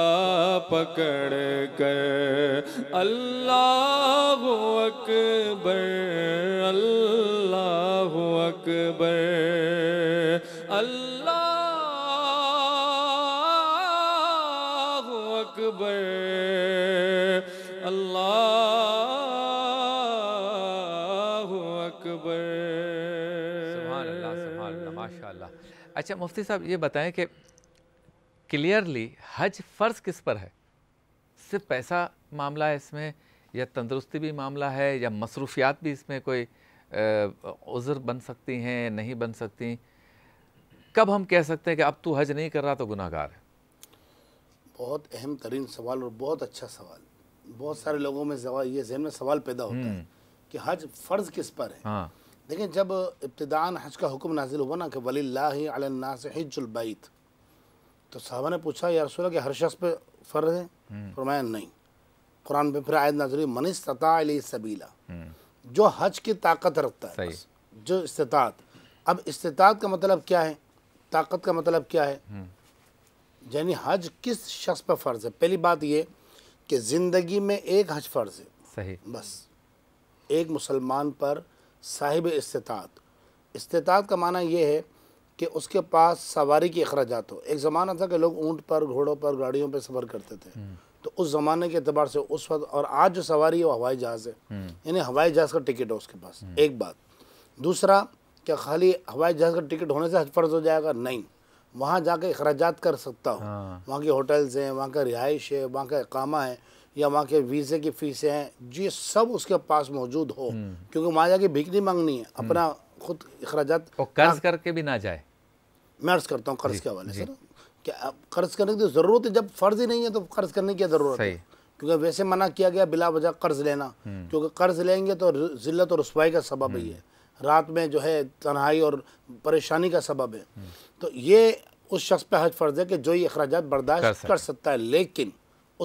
पकड़ कर अल्लाह अकबर अल्लाह अकबर अल्लाह अकबर अल्लाह अकबर माशा अच्छा मुफ्ती साहब ये बताएं कि क्लियरली हज फ़र्ज किस पर है सिर्फ पैसा मामला है इसमें या तंदरुस्ती भी मामला है या मसरूफियात भी इसमें कोई उज़र बन सकती हैं नहीं बन सकती कब हम कह सकते हैं कि अब तू हज नहीं कर रहा तो गुनाहगार है बहुत अहम तरीन सवाल और बहुत अच्छा सवाल बहुत सारे लोगों में ये जहन में सवाल पैदा होता है हम्म। कि हज फ़र्ज़ किस पर है हाँ। देखिए जब इब्तदान हज का हुक्म नाजिल हुआ ना कि वलील्लास हजबाइत तो साहबा ने पूछा यार रसूल कि हर शख्स पे फ़र्ज है हम्म। फरमाया नहीं कुरान पे फिर आयत नाजरी मनी सता सबीला हम्म। जो हज की ताकत रखता है जो इस्तात अब इस्तात का मतलब क्या है ताकत का मतलब क्या है हम्म। यानी हज किस शख्स पर फ़र्ज़ है पहली बात ये कि ज़िंदगी में एक हज फ़र्ज़ है सही बस एक मुसलमान पर साहिब इस्तात इस्तात का माना यह है कि उसके पास सवारी के अखराज हो एक ज़माना था कि लोग ऊँट पर घोड़ों पर गाड़ियों पर सफ़र करते थे हम्म। तो उस ज़माने के अतबार से उस वक्त और आज जो सवारी है वो हवाई जहाज़ है हम्म। यानी हवाई जहाज़ का टिकट है उसके पास हम्म। एक बात दूसरा क्या खाली हवाई जहाज़ का टिकट होने से हज फर्ज हो जाएगा नहीं वहाँ जाके अखराज कर सकता हूँ हाँ। वहाँ के होटल्स हैं वहाँ का रिहाइश है वहाँ का इकामा है या वहाँ के वीज़े की फ़ीसें हैं ये सब उसके पास मौजूद हो क्योंकि वहाँ जाके भीख नहीं मांगनी है अपना खुद अखराज कर्ज हाँ। करके भी ना जाए मैं अर्ज़ करता हूँ कर्ज़ के हवाले से क्या कर्ज़ करने की ज़रूरत है जब फ़र्ज़ ही नहीं है तो कर्ज़ करने की ज़रूरत है क्योंकि वैसे मना किया गया बिला वजह कर्ज लेना हम्म। क्योंकि कर्ज लेंगे तो जिल्लत और रसवाई का सबब ही हम्म। है रात में जो है तनहाई और परेशानी का सबब है हम्म। तो ये उस शख्स पर हज फर्ज है कि जो ये अखराज बर्दाश्त कर सकता है लेकिन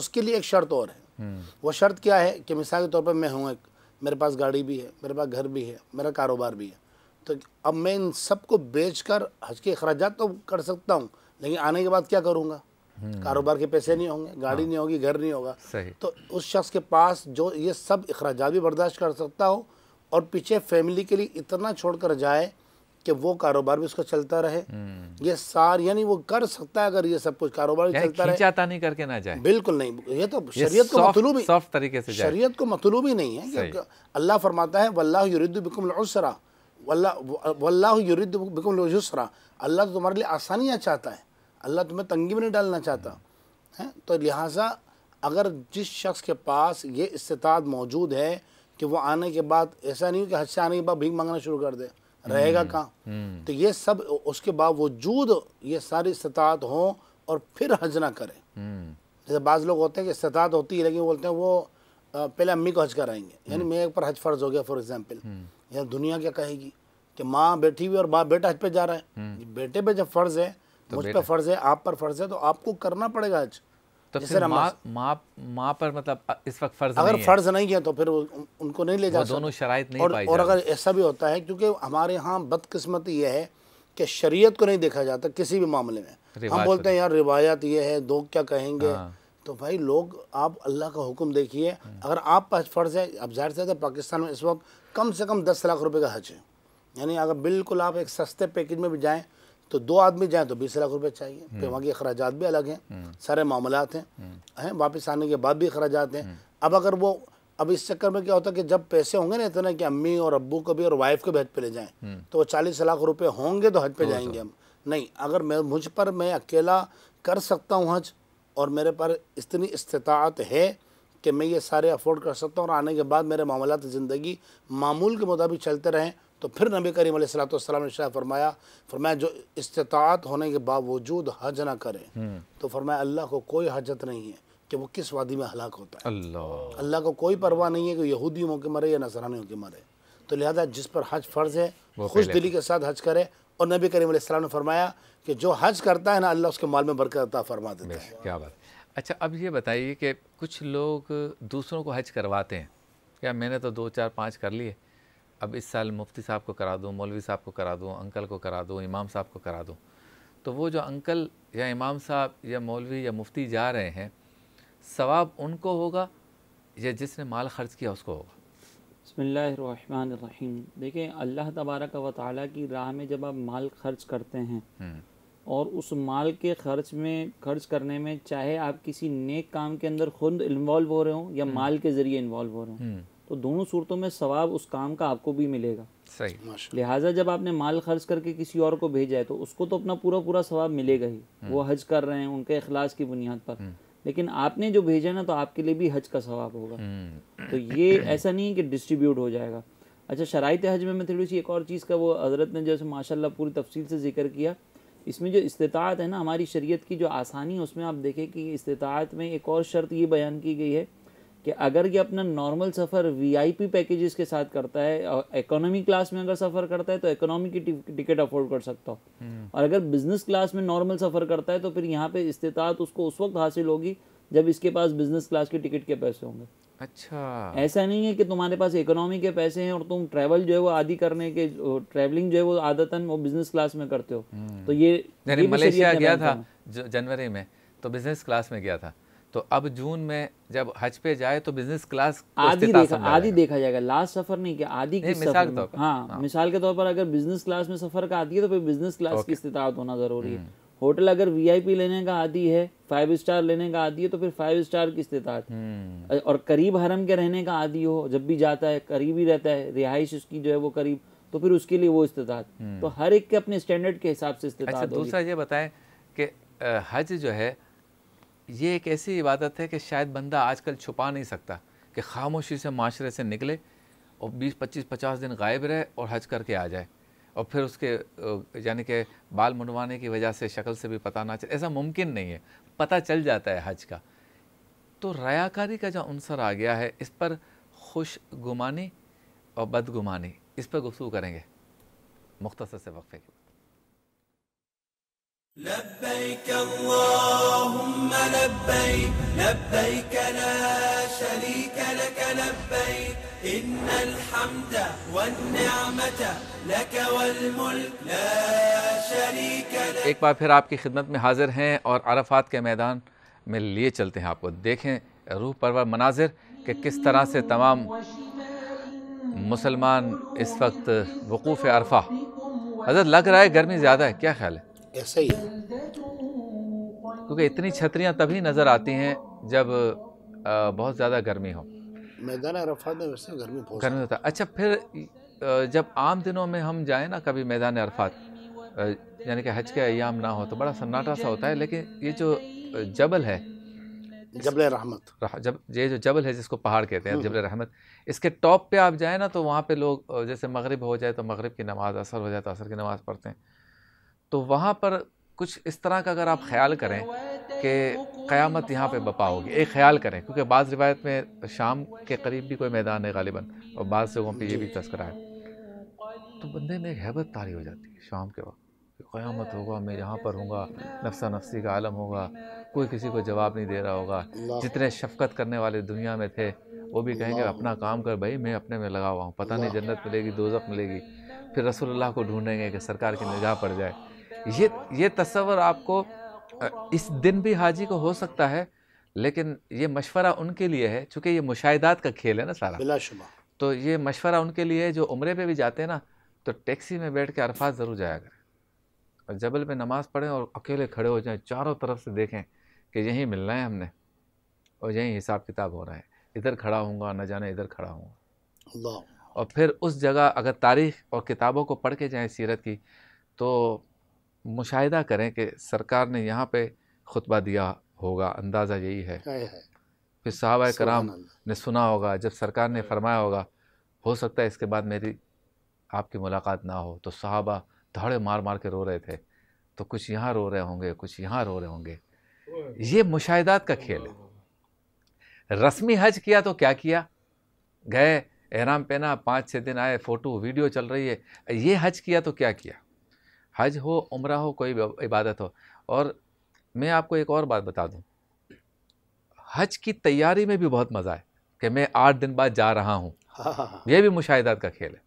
उसके लिए एक शर्त और है वो शर्त क्या है कि मिसाल के तौर पर मैं हूँ एक मेरे पास गाड़ी भी है मेरे पास घर भी है मेरा कारोबार भी है तो अब मैं इन सबको बेच कर हज के अखराज तो कर सकता हूँ लेकिन आने के बाद क्या करूँगा हम्म। कारोबार के पैसे नहीं होंगे गाड़ी हाँ। नहीं होगी घर नहीं होगा तो उस शख्स के पास जो ये सब अखराज भी बर्दाश्त कर सकता हो और पीछे फैमिली के लिए इतना छोड़ कर जाए कि वो कारोबार भी उसका चलता रहे हम्म। ये सार यानी वो कर सकता है अगर ये सब कुछ कारोबार चलता रहे चाहता नहीं करके ना जाए बिल्कुल नहीं ये तो शरीयत को मतलूब ही तरीके से शरीयत को मतलूब ही नहीं है अल्लाह फरमाता है वल्लाह वल्ला वल्ला युरद अल्लाह तो तुम्हारे लिए आसानियाँ चाहता है अल्लाह तुम्हें तंगी में नहीं डालना चाहता है तो लिहाजा अगर जिस शख्स के पास ये इस्तात मौजूद है कि वो आने के बाद ऐसा नहीं हो कि हज से आने के बाद भीख मांगना शुरू कर दे रहेगा हम्म, कहाँ हम्म। तो ये सब उसके बावजूद ये सारी इस्तात हो और फिर हज ना करें हम्म। जैसे बाज़ लोग होते हैं कि इस्तात होती है लेकिन बोलते हैं वो पहले अम्मी को हज कराएंगे यानी मेरे पर हज फ़र्ज़ हो गया फॉर एग्ज़ाम्पल या दुनिया क्या कहेगी कि माँ बैठी हुई और माँ बेटा हज पे जा रहा है हम्म। बेटे पे जब फर्ज है तो मुझ पर फर्ज है आप पर फर्ज है तो आपको करना पड़ेगा आज तो फिर माँ मा, मा पर मतलब इस वक्त फर्ज अगर फर्ज नहीं है तो फिर उनको नहीं ले जा दोनों शराय नहीं और, पाई और अगर ऐसा भी होता है क्योंकि हमारे यहाँ बदकिस्मत यह है कि शरीयत को नहीं देखा जाता किसी भी मामले में हम बोलते हैं यार रिवायत ये है लोग क्या कहेंगे हाँ। तो भाई लोग आप अल्लाह का हुक्म देखिए हम्म। अगर आप पर फर्ज है अब जाहिर से तो पाकिस्तान में इस वक्त कम से कम दस लाख रुपए का हज है यानी अगर बिल्कुल आप एक सस्ते पैकेज में भी जाएँ तो दो आदमी जाएं तो बीस लाख रुपये चाहिए हम्म। फिर वहाँ के अखराज भी अलग हैं हम्म। सारे मामला हैं हम्म। हैं वापस आने के बाद भी अखराज हैं अब अगर वो अब इस चक्कर में क्या होता है कि जब पैसे होंगे ना इतना कि अम्मी और अब्बू को भी और वाइफ को भी हज पे ले जाएँ तो चालीस लाख रुपये होंगे तो हज पे जाएंगे हम नहीं अगर मैं मुझ पर मैं अकेला कर सकता हूँ हज और मेरे पर इतनी इस्तात है कि मैं ये सारे अफोर्ड कर सकता हूँ और आने के बाद मेरे मामला ज़िंदगी मामूल के मुताबिक चलते रहें तो फिर नबी करीम सलाम ने शाह फरमाया फरमाया जो इस्तात होने के बावजूद हज ना करे हम्म। तो फरमाया अल्लाह को कोई हजत नहीं है कि वो किस वादी में हलाक होता है अल्लाह अल्लाह को कोई परवाह नहीं है कि यहूदियों के मरे या नसरानियों के मरे तो लिहाजा जिस पर हज फ़र्ज है खुश दिली के साथ हज करे और नबी करीम ने फरमाया कि जो हज करता है ना अल्लाह उसके माल में बरकत फरमा देते हैं क्या बात अच्छा अब ये बताइए कि कुछ लोग दूसरों को हज करवाते हैं क्या मैंने तो दो चार पाँच कर लिए अब इस साल मुफ्ती साहब को करा दूँ मौलवी साहब को करा दूँ अंकल को करा दूँ इमाम साहब को करा दूँ तो वो जो अंकल या इमाम साहब या मौलवी या मुफ्ती जा रहे हैं सवाब उनको होगा या जिसने माल ख़र्च किया उसको होगा बसमीम देखिए अल्लाह तबारक व ताली की राह में जब आप माल खर्च करते हैं हम्म। और उस माल के खर्च में खर्च करने में चाहे आप किसी नेक काम के अंदर खुद इन्वॉल्व हो रहे हों या हम्म। माल के ज़रिए इन्वॉल्व हो रहे हो हम्म। तो दोनों सूरतों में सवाब उस काम का आपको भी मिलेगा सही लिहाजा जब आपने माल खर्च करके किसी और को भेजा है तो उसको तो अपना पूरा पूरा सवाब मिलेगा ही हम्म। वो हज कर रहे हैं उनके अखलास की बुनियाद पर हम्म। लेकिन आपने जो भेजा ना तो आपके लिए भी हज का सवाब होगा हम्म। तो ये ऐसा नहीं है कि डिस्ट्रीब्यूट हो जाएगा अच्छा शराइत हज में मैं थोड़ी सी एक और चीज़ का वो हज़रत ने जैसे माशाल्लाह पूरी तफसील से जिक्र किया इसमें जो इस्तात है ना हमारी शरीयत की जो आसानी है उसमें आप देखें कि इस्तात में एक और शर्त ये बयान की गई है कि अगर ये अपना नॉर्मल सफ़र वीआईपी पैकेजेस के साथ करता है और इकोनॉमी क्लास में अगर सफ़र करता है तो इकोनॉमी की टिकट अफोर्ड कर सकता हो हम्म। और अगर बिजनेस क्लास में नॉर्मल सफ़र करता है तो फिर यहाँ पे इस्तात उसको उस वक्त हासिल होगी जब इसके पास बिजनेस क्लास के टिकट के पैसे होंगे अच्छा ऐसा नहीं है कि तुम्हारे पास इकोनॉमी के पैसे हैं और तुम ट्रैवल जो है वो आदि करने के ट्रैवलिंग जो है वो आदतन वो बिजनेस क्लास में करते हो हम्म। तो ये, मलेशिया गया था जनवरी में तो बिजनेस क्लास में गया था तो अब जून में जब हज पे जाए तो बिजनेस क्लास आधी देखा आधी देखा जाएगा लास्ट सफर नहीं क्या आधी की मिसाल तौर पर हाँ, हाँ मिसाल के तौर पर अगर बिजनेस क्लास में सफर का आती है तो फिर बिजनेस क्लास की इस्तात होना जरूरी है हम्म। होटल अगर वीआईपी लेने का आदि है फाइव स्टार लेने का आदि है तो फिर फाइव स्टार की इस्तात हम्म। और करीब हरम के रहने का आदि हो जब भी जाता है करीब ही रहता है रिहाइश उसकी जो है वो करीब तो फिर उसके लिए वो इस्तात हम्म। तो हर एक के अपने स्टैंडर्ड के हिसाब से इस्तात अच्छा, दूसरा ये बताएं कि हज जो है ये एक ऐसी इबादत है कि शायद बंदा आजकल छुपा नहीं सकता कि खामोशी से माशरे से निकले और 20 25 50 दिन गायब रहे और हज करके आ जाए और फिर उसके यानी कि बाल मुंडवाने की वजह से शक्ल से भी पता ना चले ऐसा मुमकिन नहीं है पता चल जाता है हज का तो रयाकारी का जो अनसर आ गया है इस पर खुश गुमानी और बदगुमानी इस पर गुफ्तु करेंगे मुख्तर से वक्फे के एक बार फिर आपकी खिदमत में हाजिर हैं और अरफात के मैदान में लिए चलते हैं आपको देखें रूह परवर मनाजिर के किस तरह से तमाम मुसलमान इस वक्त वकूफ़ अरफा हजरत लग रहा है गर्मी ज़्यादा है क्या ख्याल है ऐसा ही है क्योंकि इतनी छतरियाँ तभी नज़र आती हैं जब बहुत ज़्यादा गर्मी हो मैदान अरफा में वैसे गर्मी बहुत गर्मी होता है अच्छा फिर जब आम दिनों में हम जाए ना कभी मैदान अरफात यानी कि हज के अयाम ना हो तो बड़ा सन्नाटा सा होता है लेकिन ये जो जबल है जबल रहमत जब ये जो जबल है जिसको पहाड़ कहते हैं हम्म। जबल रहमत इसके टॉप पे आप जाए ना तो वहाँ पे लोग जैसे मगरिब हो जाए तो मगरिब की नमाज़ असर हो जाए तो असर की नमाज़ पढ़ते हैं तो वहाँ पर कुछ इस तरह का अगर आप ख्याल करें कि क़यामत यहाँ पे बपा होगी एक ख्याल करें क्योंकि बाज़ रिवायत में शाम के करीब भी कोई मैदान है गालिबा और बाज़ जगहों पर यह भी तस्करा है तो बंदे में एक हैबत तारी हो जाती है शाम के वक्त क़यामत होगा मैं यहाँ पर हूँगा नफसा नफसी का आलम होगा कोई किसी को जवाब नहीं दे रहा होगा जितने शफकत करने वाले दुनिया में थे वो भी कहेंगे अपना काम कर भाई मैं अपने में लगा हुआ हूँ पता नहीं जन्नत मिलेगी दोजक मिलेगी फिर रसोल्ला को ढूंढेंगे कि सरकार की निगाह पड़ जाए ये ये तस्वर आपको इस दिन भी हाजी को हो सकता है लेकिन ये मशवरा उनके लिए है चूँकि ये मुशाहदात का खेल है ना सारा तो ये मशवरा उनके लिए है जो उम्रे पे भी जाते हैं ना तो टैक्सी में बैठ के अरफात ज़रूर जाया करें और जबल पे नमाज़ पढ़ें और अकेले खड़े हो जाएं चारों तरफ से देखें कि यहीं मिलना है हमने और यहीं हिसाब किताब हो रहा है इधर खड़ा हूँ न जाने इधर खड़ा हूँ और फिर उस जगह अगर तारीख और किताबों को पढ़ के जाएँ सीरत की तो मुशाहिदा करें कि सरकार ने यहाँ पे खुतबा दिया होगा अंदाज़ा यही है, फिर साहब कराम ने सुना होगा जब सरकार ने हाँ। फरमाया होगा हो सकता है इसके बाद मेरी आपकी मुलाकात ना हो तो साहबा धड़े मार मार के रो रहे थे तो कुछ यहाँ रो रहे होंगे कुछ यहाँ रो रहे होंगे ये मुशाहिदात का खेल है रस्मी हज किया तो क्या किया गए एहराम पहना पाँच छः दिन आए फ़ोटो वीडियो चल रही है ये हज किया तो क्या किया हज हो उम्र हो कोई इबादत हो और मैं आपको एक और बात बता दूँ हज की तैयारी में भी बहुत मज़ा है कि मैं आठ दिन बाद जा रहा हूँ हाँ। यह भी मुशाहदात का खेल है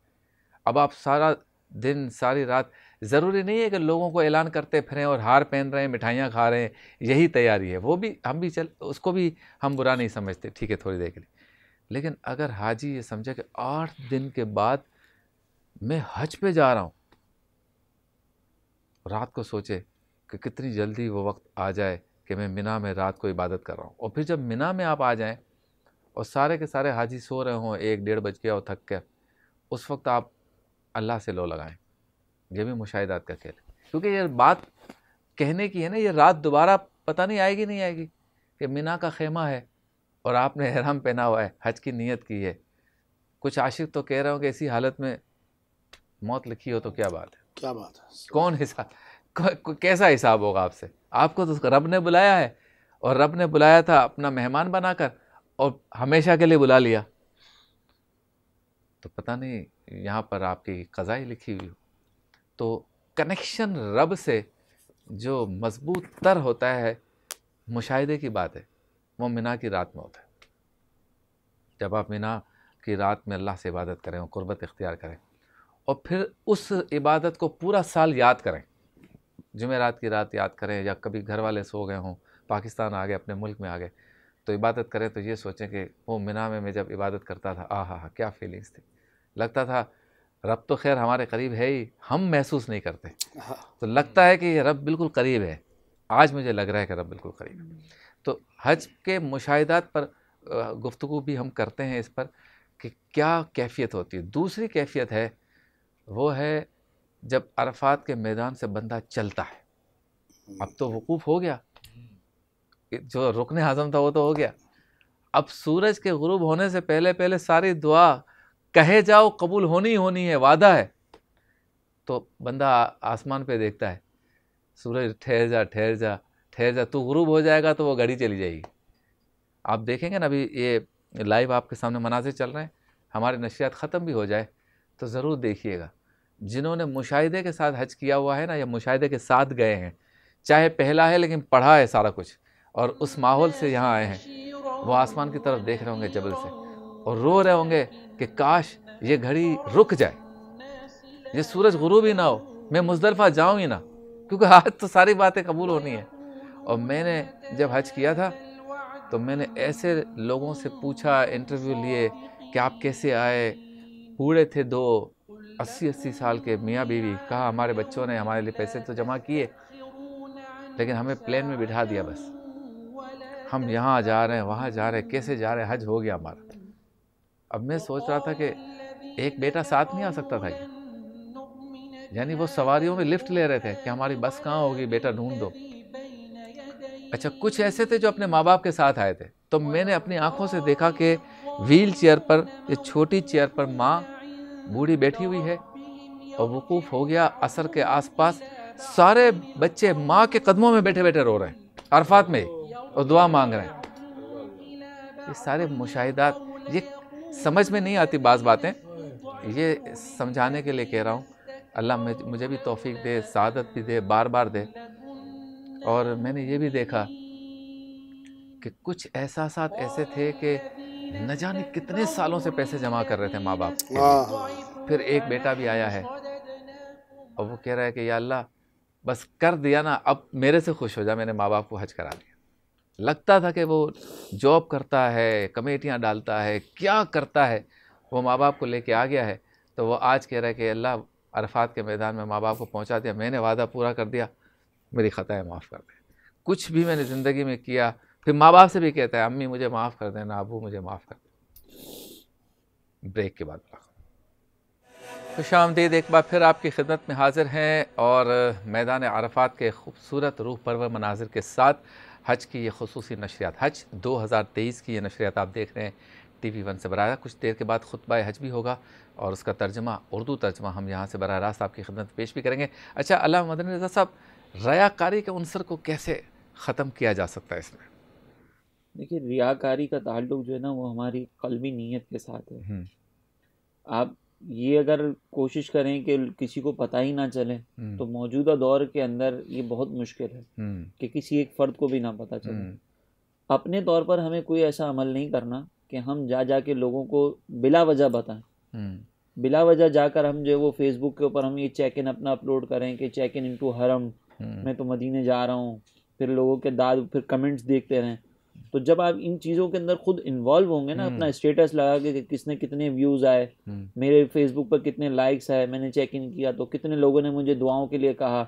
अब आप सारा दिन सारी रात ज़रूरी नहीं है कि लोगों को ऐलान करते फिरें और हार पहन रहे हैं मिठाइयाँ खा रहे हैं यही तैयारी है वो भी हम भी चल उसको भी हम बुरा नहीं समझते ठीक है थोड़ी देर के लिए लेकिन अगर हाजी ये समझे कि आठ दिन के बाद मैं हज पे जा रहा हूँ रात को सोचे कि कितनी जल्दी वो वक्त आ जाए कि मैं मिना में रात को इबादत कर रहा हूँ और फिर जब मिना में आप आ जाएँ और सारे के सारे हाजी सो रहे हों एक डेढ़ बज गया और थक के उस वक्त आप अल्लाह से लो लगाएं ये भी मुशाहदात का खेल क्योंकि ये बात कहने की है ना ये रात दोबारा पता नहीं आएगी नहीं आएगी कि मिना का खेमा है और आपने हराम पहना हुआ है हज की नीयत की है कुछ आशिक तो कह रहे हो कि इसी हालत में मौत लिखी हो तो क्या बात है क्या बात है कौन हिसाब कैसा हिसाब होगा आपसे आपको तो रब ने बुलाया है और रब ने बुलाया था अपना मेहमान बनाकर और हमेशा के लिए बुला लिया तो पता नहीं यहाँ पर आपकी कज़ाई लिखी हुई हो तो कनेक्शन रब से जो मजबूत तर होता है मुशाहदे की बात है वो मिना की रात में होता है जब आप मिना की रात में अल्लाह से इबादत करें और क़ुरबत इख्तियार करें और फिर उस इबादत को पूरा साल याद करें जुमेरात की रात याद करें या कभी घर वाले सो गए हों पाकिस्तान आ गए अपने मुल्क में आ गए तो इबादत करें तो ये सोचें कि वो मिना में मैं जब इबादत करता था आ हाँ क्या फीलिंग्स थी लगता था रब तो खैर हमारे करीब है ही हम महसूस नहीं करते हाँ। तो लगता है कि ये रब बिल्कुल करीब है आज मुझे लग रहा है कि रब बिल्कुल करीब है तो हज के मुशाहदात पर गुफ्तु भी हम करते हैं इस पर कि क्या कैफियत होती है दूसरी कैफियत है वो है जब अरफात के मैदान से बंदा चलता है अब तो वकूफ़ हो गया जो रुकन आज़म था वो तो हो गया अब सूरज के गुरूब होने से पहले पहले सारी दुआ कहे जाओ कबूल होनी ही होनी है वादा है तो बंदा आसमान पे देखता है सूरज ठहर जा ठहर जा ठहर जा तू गुरूब हो जाएगा तो वो घड़ी चली जाएगी आप देखेंगे ना अभी ये लाइव आपके सामने मनाजिर चल रहे हैं हमारे नशियात ख़त्म भी हो जाए तो ज़रूर देखिएगा जिन्होंने मुशाहिदे के साथ हज किया हुआ है ना या मुशाहिदे के साथ गए हैं चाहे पहला है लेकिन पढ़ा है सारा कुछ और उस माहौल से यहाँ आए हैं वो आसमान की तरफ देख रहे होंगे जबल से और रो रहे होंगे कि काश ये घड़ी रुक जाए ये सूरज गुरू भी ना हो मैं मुजदलफा जाऊँ ही ना क्योंकि आज तो सारी बातें कबूल होनी है और मैंने जब हज किया था तो मैंने ऐसे लोगों से पूछा इंटरव्यू लिए कि आप कैसे आए बूढ़े थे दो अस्सी अस्सी साल के मियाँ बीवी कहा हमारे बच्चों ने हमारे लिए पैसे तो जमा किए लेकिन हमें प्लेन में बिठा दिया बस हम यहाँ जा रहे हैं वहाँ जा रहे हैं कैसे जा रहे हैं हज हो गया हमारा अब मैं सोच रहा था कि एक बेटा साथ नहीं आ सकता था यानी वो सवारियों में लिफ्ट ले रहे थे कि हमारी बस कहाँ होगी बेटा ढूंढ दो अच्छा कुछ ऐसे थे जो अपने माँ बाप के साथ आए थे तो मैंने अपनी आंखों से देखा कि व्हील चेयर पर ये छोटी चेयर पर माँ बूढ़ी बैठी हुई है और वकूफ़ हो गया असर के आसपास सारे बच्चे माँ के कदमों में बैठे बैठे रो रहे हैं अरफात में और दुआ मांग रहे हैं ये सारे मुशाहिदात ये समझ में नहीं आती बाज़ बातें ये समझाने के लिए कह रहा हूँ अल्लाह मुझे भी तोफ़ी दे सदत भी दे बार बार दे और मैंने ये भी देखा कि कुछ एहसास ऐसे थे कि न जाने कितने सालों से पैसे जमा कर रहे थे माँ बाप हाँ। फिर एक बेटा भी आया है और वो कह रहा है कि या अल्लाह बस कर दिया ना अब मेरे से खुश हो जा मैंने माँ बाप को हज करा लिया लगता था कि वो जॉब करता है कमेटियाँ डालता है क्या करता है वो माँ बाप को लेके आ गया है तो वो आज कह रहा है कि अल्लाह अरफात के मैदान में माँ बाप को पहुँचा दिया मैंने वादा पूरा कर दिया मेरी ख़ताएँ माफ़ कर दें कुछ भी मैंने ज़िंदगी में किया फिर माँ बाप से भी कहता है अम्मी मुझे माफ़ कर देना अबू मुझे माफ़ कर ब्रेक के बाद खुश तो आमदीद एक बार फिर आपकी खिदमत में हाजिर हैं और मैदान अरफात के खूबसूरत रूह परवर मनाजिर के साथ हज की ये खसूस नशरियात हज 2023 की ये नशरियात आप देख रहे हैं टी वी वन से बर कुछ देर के बाद खुतबा हज भी होगा और उसका तर्जमा उर्दू तर्जमा हम यहाँ से बरह रास्त आपकी खिदमत पेश भी करेंगे अच्छा अल्लाह मदन रजा साहब रयाकारी के अनसर को कैसे ख़त्म किया जा सकता है इसमें देखिए रियाकारी का ताल्लुक जो है ना वो हमारी कलमी नीयत के साथ है हम्म। आप ये अगर कोशिश करें कि किसी को पता ही ना चले हम्म। तो मौजूदा दौर के अंदर ये बहुत मुश्किल है हम्म। कि किसी एक फ़र्द को भी ना पता चले अपने तौर पर हमें कोई ऐसा अमल नहीं करना कि हम जा जा के लोगों को बिला वजह बताएं बिला वजह जाकर हम जो है वो फेसबुक के ऊपर हम ये चेक इन अपना अपलोड करें कि चेक इन इनटू हरम मैं तो मदीने जा रहा हूँ फिर लोगों के दाद फिर कमेंट्स देखते रहें तो जब आप इन चीज़ों के अंदर खुद इन्वॉल्व होंगे ना हम्म। अपना स्टेटस लगा के कि किसने कितने व्यूज़ आए हम्म। मेरे फेसबुक पर कितने लाइक्स आए मैंने चेक इन किया तो कितने लोगों ने मुझे दुआओं के लिए कहा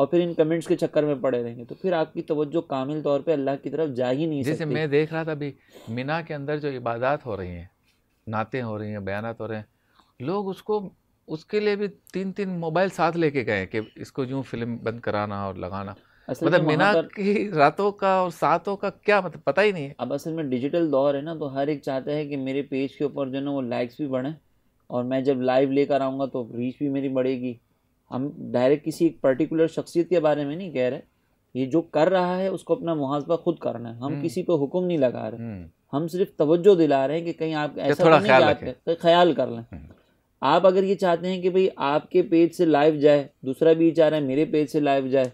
और फिर इन कमेंट्स के चक्कर में पड़े रहेंगे तो फिर आपकी तवज्जो कामिल तौर पे अल्लाह की तरफ जा ही नहीं जैसे मैं देख रहा था अभी मिना के अंदर जो इबादत हो रही हैं नातें हो रही हैं बयान हो रहे हैं लोग उसको उसके लिए भी तीन तीन मोबाइल साथ लेके गए कि इसको जो फिल्म बंद कराना और लगाना असल मतलब बिना की रातों का और सातों का क्या मतलब पता ही नहीं है अब असल में डिजिटल दौर है ना तो हर एक चाहता है कि मेरे पेज के ऊपर जो है ना वो लाइक्स भी बढ़े और मैं जब लाइव लेकर आऊँगा तो रीच भी मेरी बढ़ेगी हम डायरेक्ट किसी एक पर्टिकुलर शख्सियत के बारे में नहीं कह रहे ये जो कर रहा है उसको अपना मुहासबा खुद करना है हम हम्म। किसी को हुक्म नहीं लगा रहे हम्म। हम सिर्फ तवज्जो दिला रहे हैं कि कहीं आप ऐसा नहीं तो ख्याल कर लें हम्म। आप अगर ये चाहते हैं कि भाई आपके पेज से लाइव जाए दूसरा भी ये चाह रहा है मेरे पेज से लाइव जाए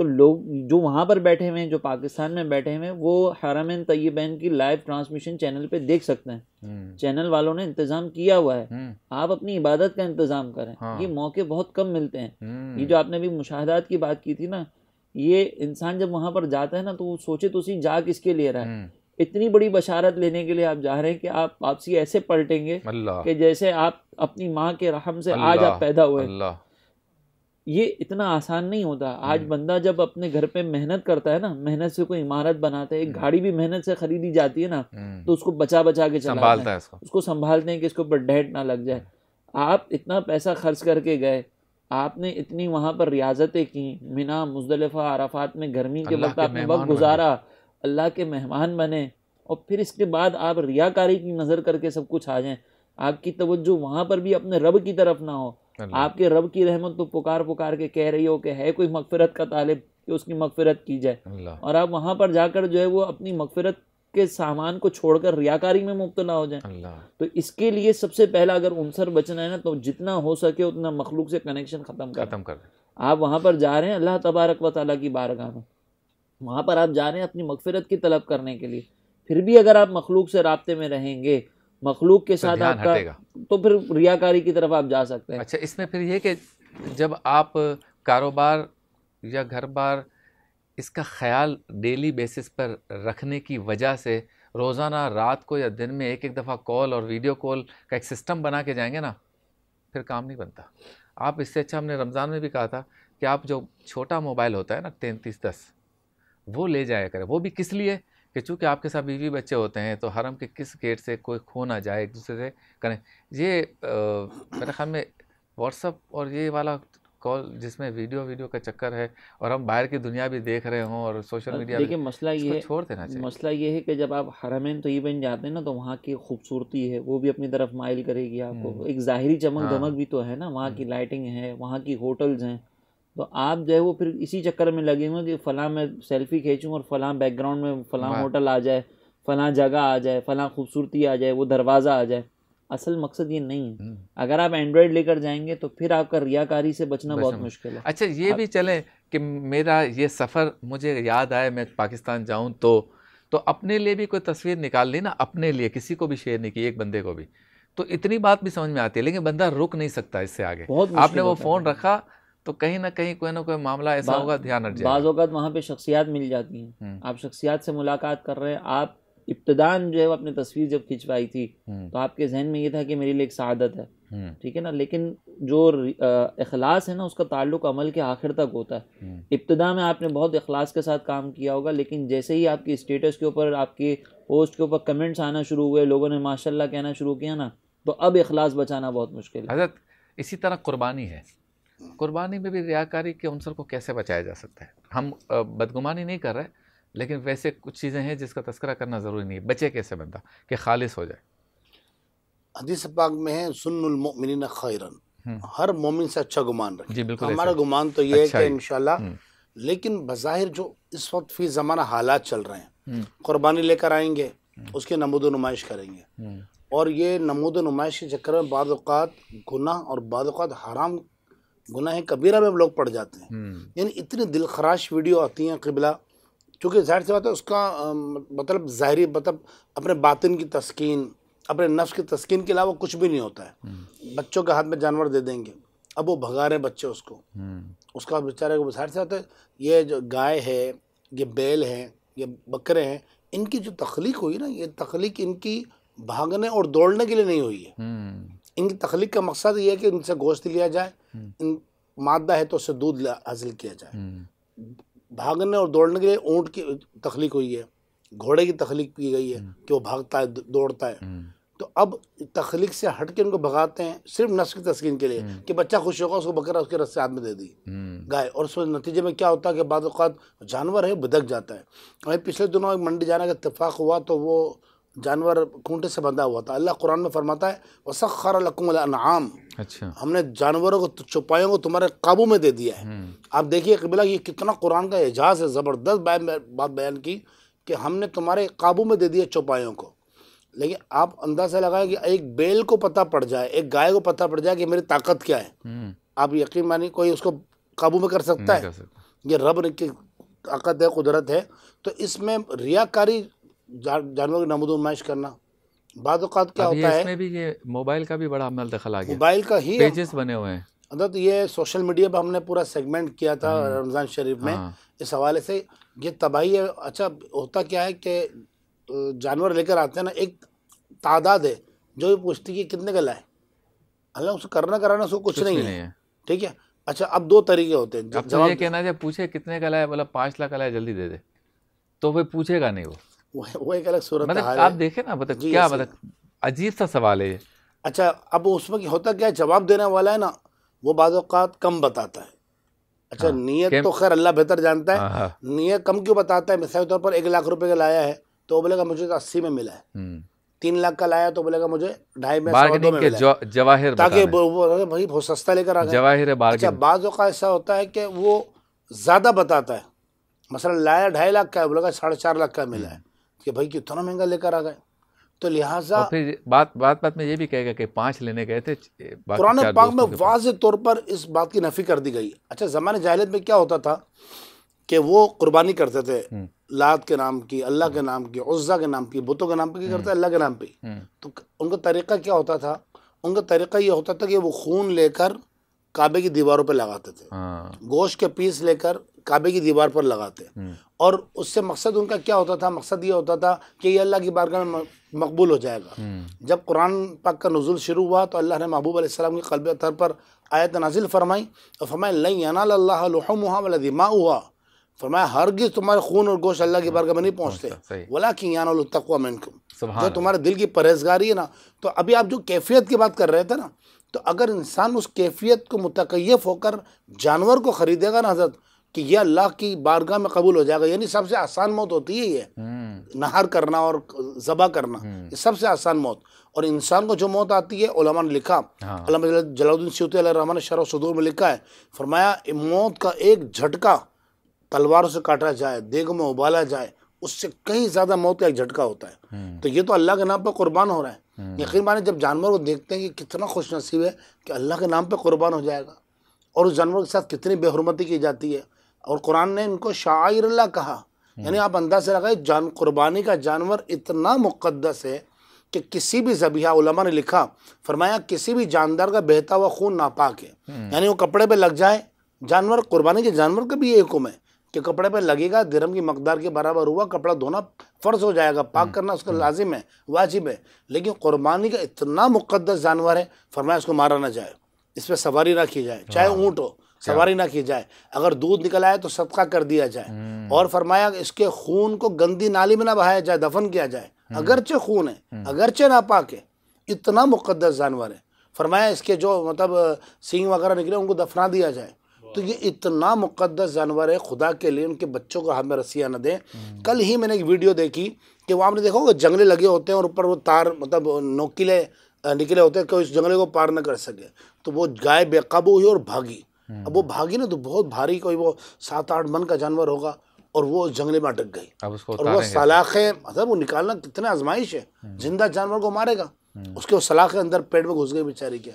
तो लोग जो वहाँ पर बैठे हुए हैं जो पाकिस्तान में बैठे हुए हैं वो हराम तय्यबैन की लाइव ट्रांसमिशन चैनल पे देख सकते हैं चैनल हम्म। वालों ने इंतज़ाम किया हुआ है हम्म। आप अपनी इबादत का इंतज़ाम करें हाँ। ये मौके बहुत कम मिलते हैं हम्म। ये जो आपने अभी मुशाहदात की बात की थी ना ये इंसान जब वहाँ पर जाता है ना तो वो सोचे तो उसी जा किसके लिए रहा है इतनी बड़ी बशारत लेने के लिए आप जा रहे हैं कि आप वापसी ऐसे पलटेंगे कि जैसे आप अपनी माँ के रहम से आज आप पैदा हुए ये इतना आसान नहीं होता आज हम्म। बंदा जब अपने घर पे मेहनत करता है ना मेहनत से कोई इमारत बनाता है एक हम्म। गाड़ी भी मेहनत से खरीदी जाती है ना हम्म। तो उसको बचा बचा के संभालता है उसको संभालते हैं कि इसके ऊपर डेट ना लग जाए आप इतना पैसा खर्च करके गए आपने इतनी वहाँ पर रियाजतें की मिना मुजलफ़ा आराफात में गर्मी के वक्त आपने वक्त गुजारा अल्लाह के मेहमान बने और फिर इसके बाद आप रियाकारी की नज़र करके सब कुछ आ जाए आपकी तवज्जो वहाँ पर भी अपने रब की तरफ ना हो आपके रब की रहमत तो पुकार पुकार के कह रही हो कि है कोई मकफ़रत का तालिब कि उसकी मकफ़रत की जाए और आप वहाँ पर जाकर जो है वो अपनी मकफ़रत के सामान को छोड़कर रियाकारी में मुबतला हो जाए तो इसके लिए सबसे पहला अगर उनसर बचना है ना तो जितना हो सके उतना मखलूक से कनेक्शन ख़त्म कर खत्म कर आप वहाँ पर जा रहे हैं अल्लाह तबारक व ताली की बारगाह में वहाँ पर आप जा रहे हैं अपनी मकफ़रत की तलब करने के लिए फिर भी अगर आप मखलूक से रबते में रहेंगे मखलूक के तो साथ आपका तो फिर रियाकारी की तरफ आप जा सकते हैं अच्छा इसमें फिर ये कि जब आप कारोबार या घर बार इसका ख्याल डेली बेसिस पर रखने की वजह से रोज़ाना रात को या दिन में एक एक दफ़ा कॉल और वीडियो कॉल का एक सिस्टम बना के जाएंगे ना फिर काम नहीं बनता आप इससे अच्छा हमने रमज़ान में भी कहा था कि आप जो छोटा मोबाइल होता है ना तैंतीस दस वो ले जाया करें वो भी किस लिए कि चूँकि आपके साथ बीवी बच्चे होते हैं तो हरम के किस गेट से कोई खो ना जाए एक दूसरे से करें ये मेरे ख्याल में व्हाट्सअप और ये वाला कॉल जिसमें वीडियो वीडियो का चक्कर है और हम बाहर की दुनिया भी देख रहे हों और सोशल मीडिया देखिए मसला ये छोड़ देना चाहिए मसला ये है कि जब आप हरमेन तो बन जाते हैं ना तो वहाँ की खूबसूरती है वो भी अपनी तरफ माइल करेगी आपको हम्म। एक ज़ाहरी चमक दमक हाँ। भी तो है ना वहाँ की लाइटिंग हम्म। है वहाँ की होटल्स हैं तो आप जो है वो फिर इसी चक्कर में लगे हुए कि फ़ला मैं सेल्फी खींचूँ और फला बैकग्राउंड में फला होटल आ जाए फला जगह आ जाए फला खूबसूरती आ जाए वो दरवाज़ा आ जाए असल मकसद ये नहीं है हम्म। अगर आप एंड्रॉयड लेकर जाएंगे तो फिर आपका रियाकारी से बचना बहुत मुश्किल है अच्छा ये हाँ। भी चले कि मेरा ये सफ़र मुझे याद आए मैं पाकिस्तान जाऊँ तो तो अपने लिए भी कोई तस्वीर निकाल ली ना अपने लिए किसी को भी शेयर नहीं की एक बंदे को भी तो इतनी बात भी समझ में आती है लेकिन बंदा रुक नहीं सकता इससे आगे आपने वो फ़ोन रखा तो कहीं ना कहीं कोई ना कोई मामला ऐसा होगा ध्यान रख बाज़ वहाँ पे शख्सियात मिल जाती हैं हम्म। आप शख्सियात से मुलाकात कर रहे हैं आप इब्तदान जो है वो अपनी तस्वीर जब खिंचवाई थी हम्म। तो आपके जहन में ये था कि मेरे लिए एक सआदत है हम्म। ठीक है ना लेकिन जो अखलास है ना उसका ताल्लुक अमल के आखिर तक होता है इब्तदा में आपने बहुत अखलास के साथ काम किया होगा लेकिन जैसे ही आपकी स्टेटस के ऊपर आपके पोस्ट के ऊपर कमेंट्स आना शुरू हुए लोगों ने माशाल्लाह कहना शुरू किया ना तो अब अखलास बचाना बहुत मुश्किल है इसी तरह कुर्बानी है कुर्बानी में भी रियाकारी के अनसर को कैसे बचाया जा सकता है हम बदगुमानी नहीं कर रहे लेकिन वैसे कुछ चीज़ें हैं जिसका तस्करा करना ज़रूरी नहीं है बचे कैसे बनता कि खालिश हो जाए हदीस पाक में है सुन्नमिन खैरन हम्म। हर मोमिन से अच्छा गुमान रखें जी बिल्कुल हमारा गुमान तो ये अच्छा है कि इनशाला हम्म। लेकिन बाहिर जो इस वक्त फी ज़माना हालात चल रहे हैं हम्म। कुर्बानी लेकर आएंगे उसके नमूद नुमाइश करेंगे और ये नमूद नुमाइश के चक्कर में बाद गुनाह और बाद हराम गुनाह कबीरा में लोग पड़ जाते हैं हम्म। यानी इतनी दिलखराश वीडियो आती हैं किबला चूँकि जाहिर सी बात है उसका मतलब ज़ाहरी मतलब अपने बातिन की तस्किन अपने नफ्स की तस्किन के अलावा कुछ भी नहीं होता है हम्म। बच्चों के हाथ में जानवर दे देंगे अब वो भगा रहे बच्चे उसको हम्म। उसका बेचारे को जाहिर सी बात है ये जो गाय है ये बैल है ये बकरे हैं इनकी जो तख्लीक हुई ना ये तख्लीक इनकी भागने और दौड़ने के लिए नहीं हुई है इनकी तख्लीक का मकसद ये है कि इनसे गोश्त लिया जाए इन मादा है तो उससे दूध हासिल किया जाए हम्म। भागने और दौड़ने के लिए ऊँट की तख्लीक हुई है घोड़े की तख्लीक की गई है हम्म। कि वो भागता है दौड़ता है हम्म। तो अब तख्लीक से हट के उनको भगाते हैं सिर्फ नस्ल की तस्किन के लिए कि बच्चा खुश होगा उसको बकरा उसके रस्से हाथ में दे दी गाय और उसमें नतीजे में क्या होता है कि बाद जानवर है भदक जाता है हमें पिछले दिनों एक मंडी जाने का इतफाक़ हुआ तो वो जानवर खूंटे से बंधा हुआ था अल्लाह कुरान में फरमाता है वसखर लकुमलाम अच्छा हमने जानवरों को छुपायों को तुम्हारे काबू में दे दिया है हम्म। आप देखिए कबिला ये कितना कुरान का एजाज है ज़बरदस्त बात बयान की कि हमने तुम्हारे काबू में दे दिया चौपायों को लेकिन आप अंदाज़ा लगाए कि एक बैल को पता पड़ जाए एक गाय को पता पड़ जाए कि मेरी ताकत क्या है हम्म। आप यकीन मानिए कोई उसको काबू में कर सकता है ये रब की ताकत है कुदरत है तो इसमें रियाकारी जानवर की नमूदों मैश करना बाद क्या होता है इसमें भी ये मोबाइल का भी बड़ा अमल दखल आ गया मोबाइल का ही पेजेस बने हुए हैं अदत ये सोशल मीडिया पर हमने पूरा सेगमेंट किया था हम्म। रमज़ान शरीफ में हाँ। इस हवाले से ये तबाही है अच्छा होता क्या है कि जानवर लेकर आते हैं ना एक तादाद है जो भी पूछती कि कितने का लाए हालांकि उसको करना कराना उसको कुछ, नहीं, है ठीक है अच्छा अब दो तरीके होते हैं जब तो ये कहना जब पूछे कितने का लाए बोला पाँच लाख का लाए जल्दी दे दे तो फिर पूछेगा नहीं वो वो, एक अलग सूरत मतलब आप देखें ना मतलब क्या मतलब अजीब सा सवाल है अच्छा अब उसमें होता क्या जवाब देने वाला है ना वो बाज़ात कम बताता है अच्छा हाँ, नीयत तो खैर अल्लाह बेहतर जानता है हाँ, हाँ, नीयत कम क्यों बताता है मिसाल के तौर पर एक लाख रुपए का लाया है तो बोलेगा मुझे तो अस्सी में मिला है हम्म। तीन लाख का लाया तो बोलेगा मुझे ढाई में में मिला जवाहिर ताकि भाई बहुत सस्ता लेकर आ जवाहिर अच्छा बाद ऐसा होता है कि वो ज़्यादा बताता है मसला लाया ढाई लाख का है बोलेगा साढ़े चार लाख का मिला है हम्म। कि भाई कितना महंगा लेकर आ गए तो लिहाजा फिर बात बात बात में ये भी कहेगा कि पांच लेने गए थे पुराने पाक में वाज तौर पर इस बात की नफ़ी कर दी गई अच्छा ज़माने जाहिलियत में क्या होता था कि वो कुर्बानी करते थे हम्म। लात के नाम की अल्लाह के हम्म। नाम की उज़्ज़ा के नाम की बुतों के नाम पर करते हम्म। अल्लाह के नाम पर तो उनका तरीका क्या होता था उनका तरीका ये होता था कि वो खून लेकर काबे की दीवारों पर लगाते थे हाँ। गोश्त के पीस लेकर काबे की दीवार पर लगाते हम्म। और उससे मकसद उनका क्या होता था मकसद ये होता था कि ये अल्लाह की बारगाह में मकबूल हो जाएगा हम्म। जब कुरान पाक का नज़ुल शुरू हुआ तो अल्लाह ने महबूब आसमाम के कलब तर पर आयत नाजिल फरमाई और फरमाए लहम हुआ दिमा हुआ फरमाया हरगिज़ तुम्हारे खून और गोश अल्लाह की बारगाह में नहीं पहुँचते अच्छा, वला कि यानतवा मनकुम जो तुम्हारे दिल की परहेजगारी है ना तो अभी आप जो कैफियत की बात कर रहे थे ना तो अगर इंसान उस कैफियत को मुतकैफ होकर जानवर को ख़रीदेगा ना हजरत कि यह अल्लाह की बारगाह में कबूल हो जाएगा यानी सबसे आसान मौत होती है ये हम्म। नहार करना और जबा करना हम्म। ये सबसे आसान मौत और इंसान को जो मौत आती है उलमा ने लिखा हाँ। जलाउद्दीन सूती रहमान ने शरह सदूर में लिखा है फरमाया मौत का एक झटका तलवारों से काटा जाए देग में उबाला जाए उससे कहीं ज़्यादा मौत का एक झटका होता है हम्म। तो ये तो अल्लाह के नाम पर कुर्बान हो रहा है यकीन माने जब जानवर को देखते हैं कि कितना खुश नसीब है कि अल्लाह के नाम पर कुर्बान हो जाएगा और उस जानवर के साथ कितनी बेहरमती की जाती है और कुरान ने इनको शाइरल्ला कहा हम्म। यानी आप अंदाज से लगाए जान कुर्बानी का जानवर इतना मुकद्दस है कि किसी भी जबिया उलमा ने लिखा फरमाया किसी भी जानदार का बहता हुआ खून नापाक है हम्म। यानी वो कपड़े पे लग जाए जानवर कुर्बानी के जानवर का भी ये हुक्म है कि कपड़े पे लगेगा धर्म की मकदार के बराबर हुआ कपड़ा धोना फ़र्ज हो जाएगा पाक हम्म। करना उसका लाजिम है वाजिब है लेकिन कुर्बानी का इतना मुकदस जानवर है फरमाया उसको मारा ना जाए इस पर सवारी ना की जाए चाहे हाँ। ऊँट हो सवारी ना की जाए अगर दूध निकल आए तो सदका कर दिया जाए हम्म। और फरमाया इसके खून को गंदी नाली में ना बहाया जाए दफन किया जाए हम्म। अगरचे खून है हम्म। अगरचे नापाक है इतना मुकदस जानवर है फरमाया इसके जो मतलब सींग वगैरह निकले उनको दफना दिया जाए तो ये इतना मुकदस जानवर है खुदा के लिए उनके बच्चों को हाथ में रस्सियाँ ना दें कल ही मैंने एक वीडियो देखी कि वहाँ आपने देखा जंगले लगे होते हैं और ऊपर वो तार मतलब नोकीले निकले होते हैं कि इस जंगले को पार ना कर सके तो वो गाय बेकाबू हुई और भागी हम्म। अब वो भागी ना तो बहुत भारी कोई वो सात आठ मन का जानवर होगा और वो जंगले में अटक गई अब उसको और वो सलाखें मतलब वो निकालना कितना आजमाइश है हम्म। जिंदा जानवर को मारेगा हम्म। उसके वो सलाखें अंदर पेट में घुस गई बेचारी के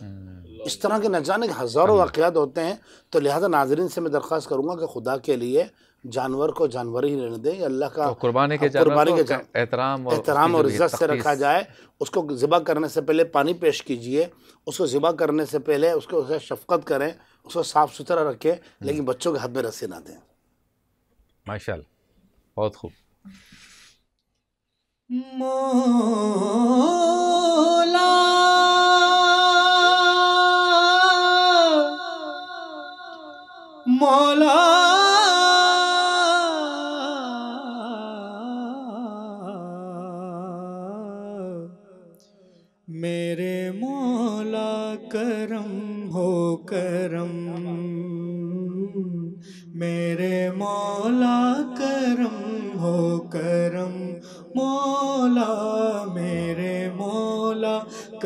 इस तरह के न जाने के हज़ारों वाक़ात होते हैं तो लिहाजा नाजरीन से मैं दरख्वास्त करूँगा कि खुदा के लिए जानवर को जानवर ही रहने दें अल्लाह का तो कुर्बानी के हाँ, कुर्बानी के एहतराम और एहतराम और इज्जत से रखा जाए उसको ज़िबा करने से पहले पानी पेश कीजिए उसको ज़िबा करने से पहले उसको उसे शफकत करें उसको साफ सुथरा रखें लेकिन बच्चों के हाथ में रस्सी ना दें माशा बहुत खूब मोला मोला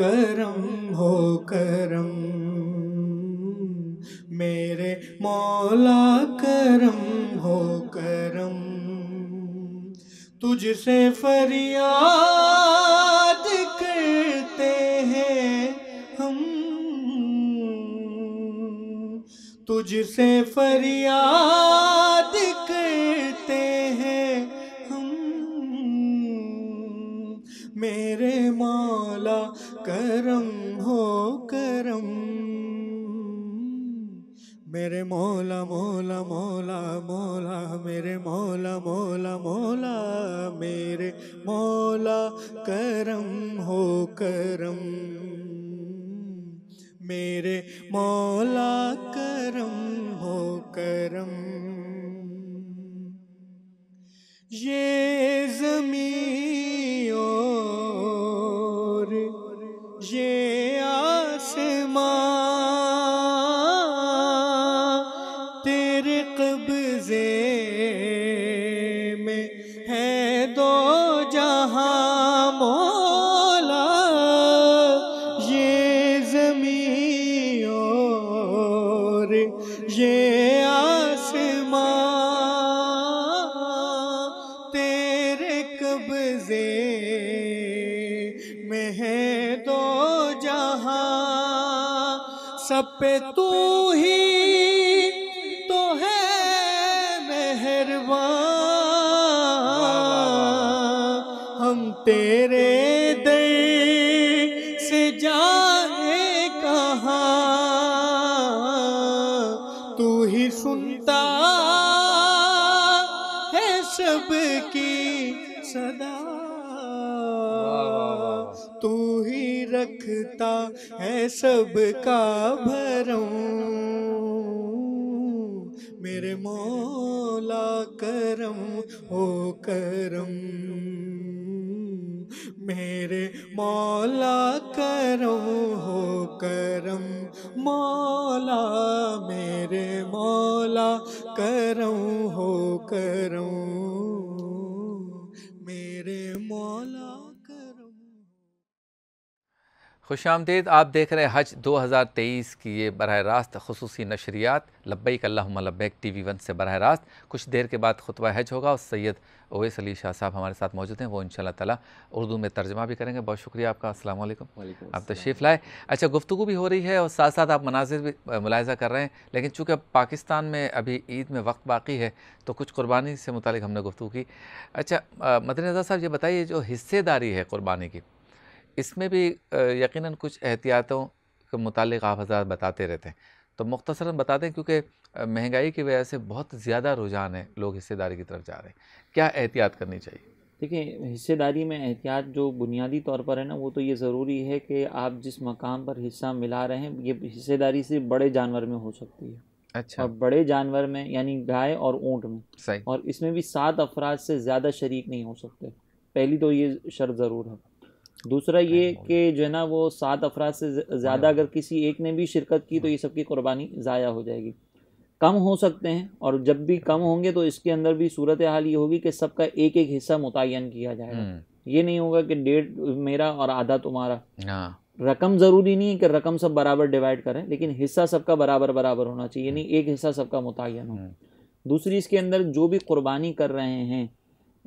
करम हो करम मेरे मौला करम हो करम तुझसे फरियाद करते हैं हम तुझसे फरियाद करम हो करम मेरे मौला मौला मौला मौला मेरे मौला मौला मौला मेरे मौला करम हो करम मेरे मौला करम हो करम ये जमी ओ ये आसमां करता है सबका भरम मेरे मौला करम हो करम मेरे मौला करम हो करम मौला मेरे मौला करम हो करम खुश आमदीद आप देख रहे हैं हज 2023 की ये बरह रास्त खसूसी नशरियात लब्बैक अल्लाह लब्बैक टी वी वन से बरह रास्त कुछ देर के बाद खुतबा हज होगा और सैयद ओवैस अली शाह साहब हमारे साथ मौजूद हैं वो इन ताला उर्दू में तर्जमा भी करेंगे बहुत शुक्रिया आपका असल आप तशरीफ़ लाए अच्छा गुफ्तु भी हो रही है और साथ साथ आप मनाजिर भी मुलायजा कर रहे हैं लेकिन चूँकि पाकिस्तान में अभी ईद में वक्त बाकी है तो कुछ कुरबानी से मुतल हमने गुफ्तु की अच्छा मदन रज़ा साहब ये बताइए जो हिस्सेदारी है कुरबानी की इसमें भी यकीनन कुछ एहतियातों के मतलब आप हज़ार बताते रहते हैं तो मुख्तसरा बता दें क्योंकि महंगाई की वजह से बहुत ज़्यादा रुझान है लोग हिस्सेदारी की तरफ जा रहे हैं क्या एहतियात करनी चाहिए देखिए हिस्सेदारी में एहतियात जो बुनियादी तौर पर है ना वो तो ये ज़रूरी है कि आप जिस मकाम पर हिस्सा मिला रहे हैं ये हिस्सेदारी सिर्फ बड़े जानवर में हो सकती है अच्छा और बड़े जानवर में यानी गाय और ऊँट में सही और इसमें भी सात अफराद से ज़्यादा शरीक नहीं हो सकते पहली तो ये शर्त ज़रूर है दूसरा ये कि जो है ना वो सात अफराद से ज़्यादा हाँ। अगर किसी एक ने भी शिरकत की तो ये सबकी कुर्बानी ज़ाया हो जाएगी कम हो सकते हैं और जब भी कम होंगे तो इसके अंदर भी सूरत हाल ये होगी कि सबका एक एक हिस्सा मुतन किया जाएगा हम्म। ये नहीं होगा कि डेढ़ मेरा और आधा तुम्हारा हाँ। रकम ज़रूरी नहीं है कि रकम सब बराबर डिवाइड करें लेकिन हिस्सा सबका बराबर बराबर होना चाहिए हम्म। यानी एक हिस्सा सबका मुतन हो हम्म। दूसरी इसके अंदर जो भी कुर्बानी कर रहे हैं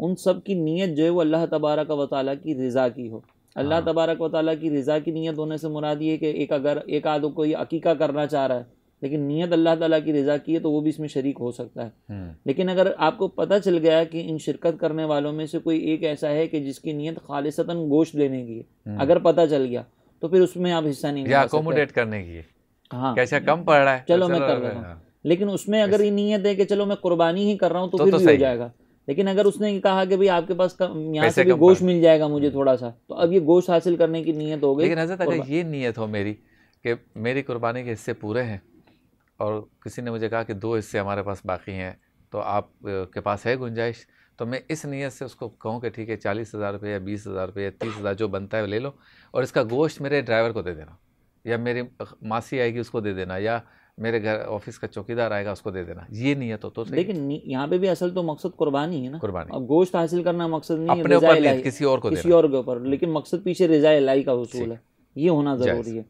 उन सब की नीयत जो है वो अल्लाह तबारक व वाली की रज़ा की हो अल्लाह हाँ। तबारक व ताली की रज़ा की नीयत होने से मुराद ये कि एक अगर एक आदो कोई अकीका करना चाह रहा है लेकिन नीयत अल्लाह ताला की रज़ा की है तो वो भी इसमें शरीक हो सकता है हम्म। लेकिन अगर आपको पता चल गया कि इन शिरकत करने वालों में से कोई एक ऐसा है कि जिसकी नीयत खालिशता गोश्त लेने की है हम्म। अगर पता चल गया तो फिर उसमें आप हिस्सा नहीं अकोमोडेट करने की हाँ कैसे कम पड़ रहा है चलो तो मैं कर रहा हूँ हाँ। लेकिन उसमें अगर ये नीयत है कि चलो मैं कुर्बानी ही कर रहा हूँ तो, तो फिर तो हो जाएगा लेकिन अगर उसने कहा कि भाई आपके पास यहाँ से भी गोश्त मिल जाएगा मुझे हम्म। थोड़ा सा तो अब ये गोश्त हासिल करने की नीयत हो गई लेकिन हजरत अगर ये नीयत हो मेरी कि मेरी कुर्बानी के हिस्से पूरे हैं और किसी ने मुझे कहा कि दो हिस्से हमारे पास बाकी हैं तो आप के पास है गुंजाइश तो मैं इस नीयत से उसको कहूँ कि ठीक है चालीस हज़ार रुपये या बीस हज़ार रुपये या तीस हज़ार जो बनता है ले लो और इसका गोश्त मेरे ड्राइवर को दे देना या मेरी मासी आएगी उसको दे देना या मेरे घर ऑफिस का चौकीदार आएगा उसको दे देना ये नियत हो तो, तो सही लेकिन यहाँ पे भी असल तो मकसद कुर्बानी है ना कुर्बानी अब गोश्त हासिल करना मकसद नहीं अपने ऊपर किसी और को किसी और के ऊपर लेकिन मकसद पीछे रजा लाई का उसूल है ये होना ज़रूरी है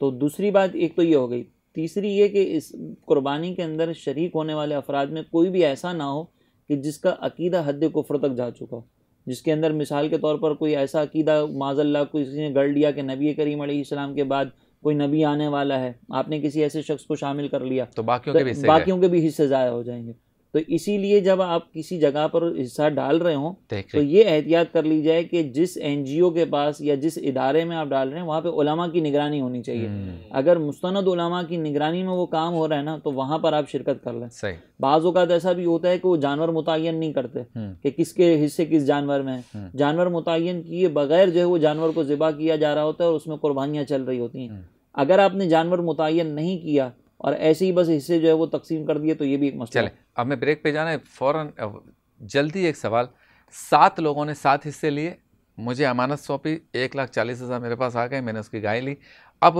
तो दूसरी बात एक तो ये हो गई तीसरी ये कि इस कुर्बानी के अंदर शरीक होने वाले अफराद में कोई भी ऐसा ना हो कि जिसका अकीदा हद कुफर तक जा चुका हो जिसके अंदर मिसाल के तौर पर कोई ऐसा अकीदा माजल्ला किसी ने गढ़ लिया कि नबी करीम सलाम के बाद कोई नबी आने वाला है आपने किसी ऐसे शख्स को शामिल कर लिया तो बाकियों के भी तो बाकियों के भी हिस्से ज़ाया हो जाएंगे तो इसीलिए जब आप किसी जगह पर हिस्सा डाल रहे हो तो ये एहतियात कर ली जाए कि जिस एनजीओ के पास या जिस इदारे में आप डाल रहे हैं वहाँ पे उलमा की निगरानी होनी चाहिए हम्म। अगर मुस्तंद उलमा की निगरानी में वो काम हो रहा है ना तो वहाँ पर आप शिरकत कर लें बाज़ अवत ऐसा भी होता है कि वो जानवर मुतन नहीं करते हम्म। कि किसके हिस्से किस जानवर में है हम्म। जानवर मुतन किए बगैर जो है वो जानवर को ज़िबा किया जा रहा होता है और उसमें कुर्बानियाँ चल रही होती हैं अगर आपने जानवर मुतन नहीं किया और ऐसे ही बस हिस्से जो है वो तकसीम कर दिए तो ये भी एक मसला चले अब मैं ब्रेक पे जाना है फ़ौरन जल्दी एक सवाल सात लोगों ने सात हिस्से लिए मुझे अमानत सौंपी एक लाख चालीस हज़ार मेरे पास आ गए मैंने उसकी गाय ली अब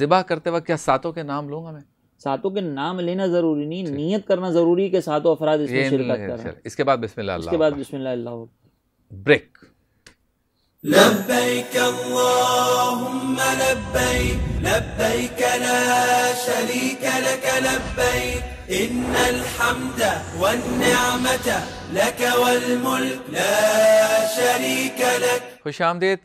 ज़िबा करते वक्त क्या सातों के नाम लूँगा मैं सातों के नाम लेना ज़रूरी नहीं नीयत करना ज़रूरी है कि सातों अफराद इसमें शिरकत करें इसके बाद बिस्मिल्लाह इसके बाद बिस्मिल्लाह ब्रेक खुश आमदेद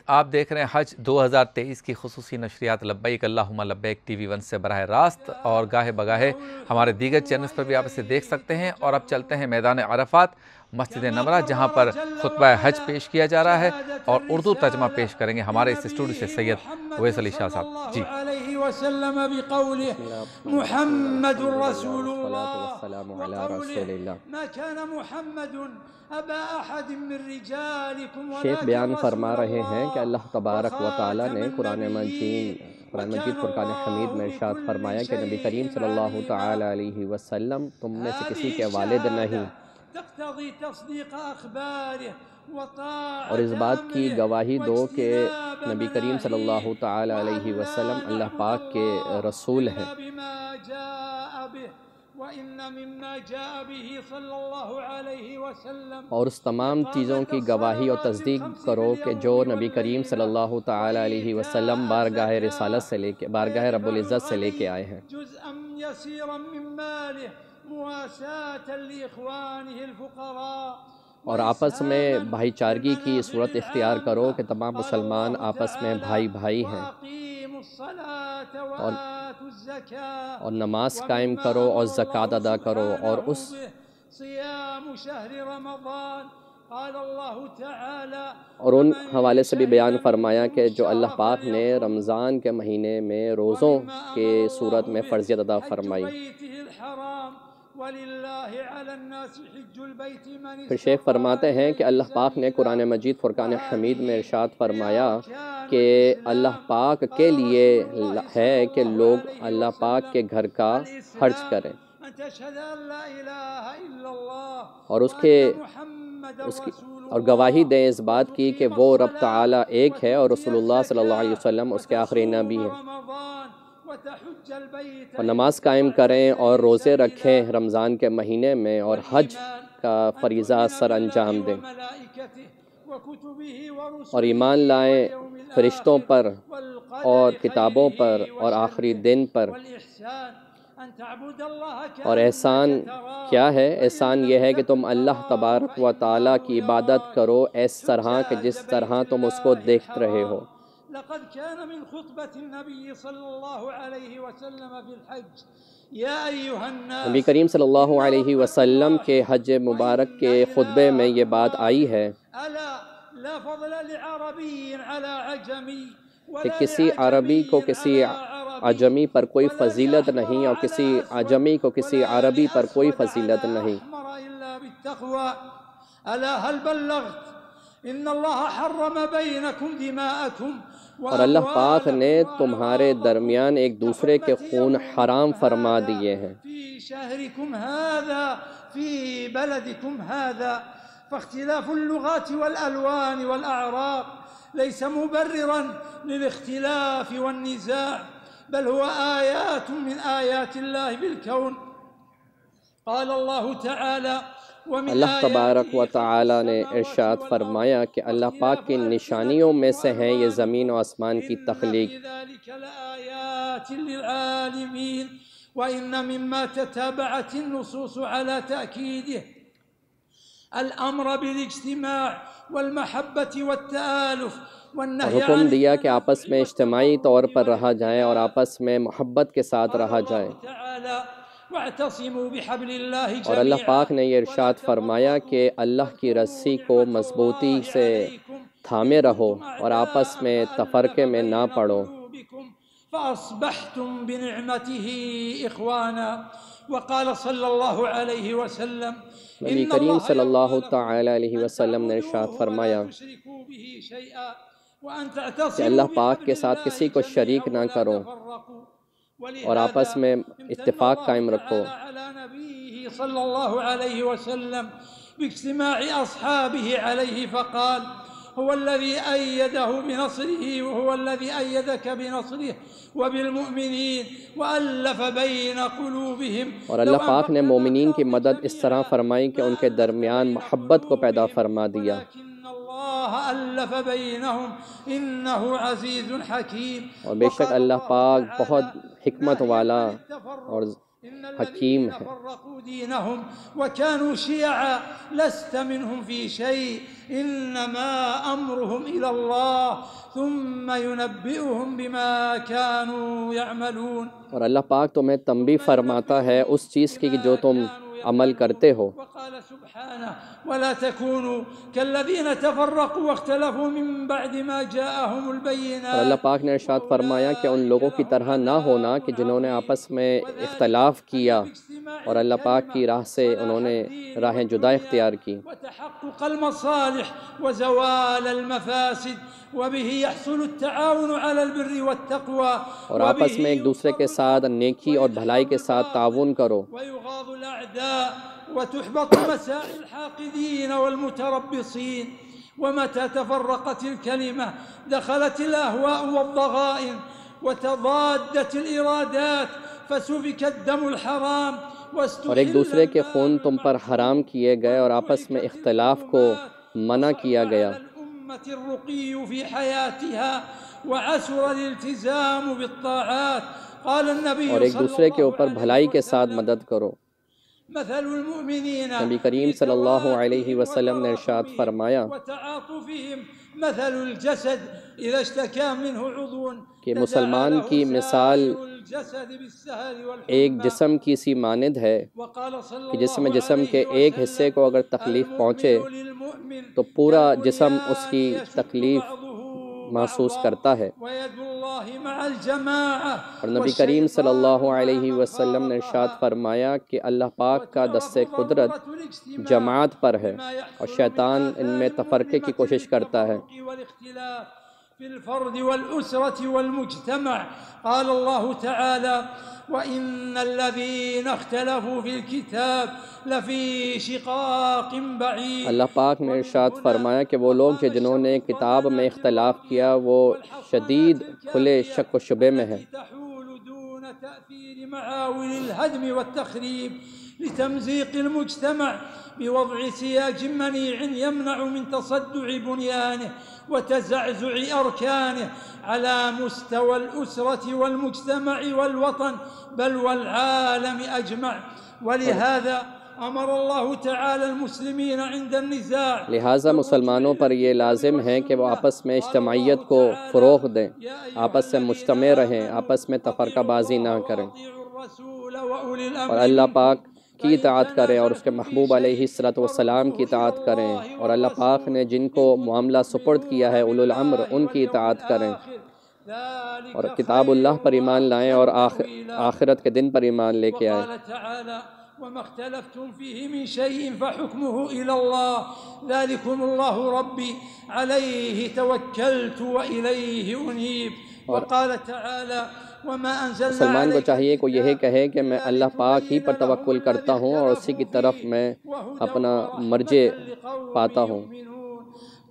आप देख रहे हैं हज दो हजार तेईस की खसूस नशरियात लब्बैक अल्लाह लब्बैक टी वी वन से बरह रास्त और गाहे बगाहे हमारे दीगर चैनल पर भी आप इसे देख सकते हैं और अब चलते हैं मैदान अरफात मस्जिद नमरा जहां पर खुतब हज पेश किया जा रहा है और उर्दू तर्जमा पेश करेंगे हमारे इस स्टूडियो से सैयद वैस अली शाह साहब जी शेख बयान फरमा रहे हैं कि अल्लाह तबारक व ताली ने कुरान मजीद कुरान मजीद फुरकान हमीद में इर्शाद फरमाया कि नबी करीम सल्लल्लाहु अलैहि वसल्लम तुम में से किसी के वालिद नहीं और इस बात की गवाही दो के नबी करीम सल्लल्लाहु ताला अलैहि वसल्लम अल्लाह पाक के रसूल हैं और उस तमाम चीज़ों की गवाही और तस्दीक करो कि जो नबी करीम सल्लल्लाहु ताला अलैहि वसल्लम बारगाह रसालत से लेके बारगाह रब्बुल इज़्ज़त से लेके आए हैं और आपस में भाईचारगी की सूरत इख्तियार करो कि तमाम मुसलमान आपस में भाई भाई हैं और, और नमाज कायम करो और ज़क़़त अदा करो और उस और उन हवाले से भी बयान फरमाया कि जो अल्लाह पाक ने रमज़ान के महीने में रोज़ों के सूरत में फ़र्जियत अदा फरमाई फिर शेख फरमाते हैं कि अल्लाह पाक ने कुरान मजीद फ़ुरकान हमीद में इरशाद फरमाया कि अल्लाह पाक के लिए है कि लोग अल्लाह पाक के घर का खर्च करें और उसके उसकी और गवाही दें इस बात की कि वो रब ताला एक है और रसूलुल्लाह सल्लल्लाहु अलैहि वसल्लम उसके आखिरी नबी हैं और नमाज कायम करें और रोज़े रखें रमज़ान के महीने में और हज का फरीज़ा सर अंजाम दें और ईमान लाएं फरिश्तों पर और किताबों पर और आखिरी दिन पर और एहसान क्या है एहसान यह है कि तुम अल्लाह तबारक व ताली की इबादत करो इस तरह के जिस तरह तुम उसको देख रहे हो لقد كان من خطبة النبي صلى الله عليه وسلم في الحج नबी करीम सल्लल्लाहु अलैहि वसल्लम के हज मुबारक के खुतबे में ये बात आई है कि किसी अरबी को किसी अजमी पर कोई फजीलत नहीं और किसी अजमी को किसी अरबी पर कोई फजीलत नहीं अला हल बल्लग्त इन्नल्लाह हर्रम बैनकुम दिमाअकुम और अल्लाह पाक ने तुम्हारे दरमियान एक दूसरे के खून हराम في بلدكم هذا فاختلاف اللغات والألوان والأعراق ليس مبررا للاختلاف والنزاع بل هو آيات من آيات الله بالكون قال الله تعالى अल्लाह तबारक व ताली ने इरशाद फरमाया कि अल्लाह पाक की निशानियों में से हैं ये ज़मीन और आसमान की तख्लीक हुक्म दिया कि आपस में इज्तमाही तौर पर रहा जाए और आपस में मोहब्बत के साथ रहा जाए और अल्लाह पाक ने यह इरशाद फरमाया कि अल्लाह की रस्सी को मजबूती से थामे रहो और आपस में तफरके में ना पड़ो فأصبحتم بنعمته إخوانا وقال صلى الله عليه وسلم إن الله كريم صلى الله تعالى عليه وسلم نے ارشاد فرمایا कि अल्लाह पाक के साथ किसी को शरीक ना करो और आपस में इत्तेफाक कायम रखो باجتماع أصحابه عليه فقال هو الذي أيده بنصره وهو الذي أيدك بنصره وبالمؤمنين وألف بين قلوبهم और अल्लाह पाक ने मोमिनीन की मदद इस तरह फरमाई कि उनके दरमियान मोहब्बत को पैदा फरमा दिया الله ألف بينهم إنه عزيز حكيم और बेशक अल्लाह पाक बहुत हिकमत वाला और हकीम है دينهم وكانوا شيعا لست منهم في شيء إنما أمرهم إلى الله ثم ينبئهم بما كانوا يعملون और अल्लाह पाक तुम्हें तंबी फरमाता है उस चीज़ की कि जो तुम अमल करते हो पाक ने अर्शाद फरमाया कि उन लोगों की तरह ना होना कि जिन्होंने आपस में इख्तलाफ किया और अल्लाह पाक की राह से उन्होंने राहें जुदा इख्तियार की और आपस में एक दूसरे के साथ नेकी और भलाई के साथ ताउन करो ومتى تفرقت الكلمة دخلت الأهواء والضغائن وتضادت الإرادات فسفك الدم الحرام और एक दूसरे के खून तुम पर हराम किए गए और आपस में इख्तलाफ को मना किया गया الأمة الرقي في حياتها وعسر الالتزام بالطاعات قال النبي और एक दूसरे के ऊपर भलाई के साथ मदद करो नबी करीम सल्लल्लाहु अलैहि वसल्लम ने इरशाद फरमाया कि मुसलमान की मिसाल एक जिसम की सी मानद है कि जिसमें जिसम के एक हिस्से को अगर तकलीफ़ पहुँचे तो पूरा जिसम उसकी तकलीफ़ महसूस करता है और नबी करीम सल्लल्लाहु अलैहि वसल्लम ने शाद फरमाया कि अल्लाह पाक का दस्त कुदरत जमात पर है और शैतान इनमें तफरके की कोशिश करता है في الفرد والأسرة والمجتمع قال الله تعالى وإن الذين اختلفوا في الكتاب لفي شقاق بعيد अल्लाह पाक ने इरशाद फरमाया कि वो लोग जो जिन्होंने किताब में इख्तलाफ किया वो शदीद खुले शक व शुबे में है لتمزيق المجتمع بوضع سياج منيع يمنع من تصدع بنيانه وتزعزع أركانه على مستوى الأسرة والمجتمع والوطن بل والعالم أجمع ولهذا امر الله تعالى المسلمين عند النزاع لهذا مسلمانوں پر یہ لازم ہے کہ وہ آپس میں اجتماعیت کو فروغ دیں آپس سے مجتمع رہیں آپس میں تفرقہ بازی نہ کریں اور اللہ پاک की इतात करें और उसके महबूब वसलाम की इतात करें और अल्लाह पाक ने जिनको मामला सुपर्द किया है उलमर उनकी इतात करें और किताबुल्लाह पर ईमान लाएँ और आख, आखिरत के दिन पर ईमान लेके आए وما اختلفتم فيه من شيء فحكمه الى الله ذلك الله ربي عليه توكلت واليه انيب وقال تعالى सलमान को चाहिए को यह कहे कि मैं अल्लाह पाक ही पर तवक्ल करता हूँ और उसी की तरफ मैं अपना मर्जे पाता हूँ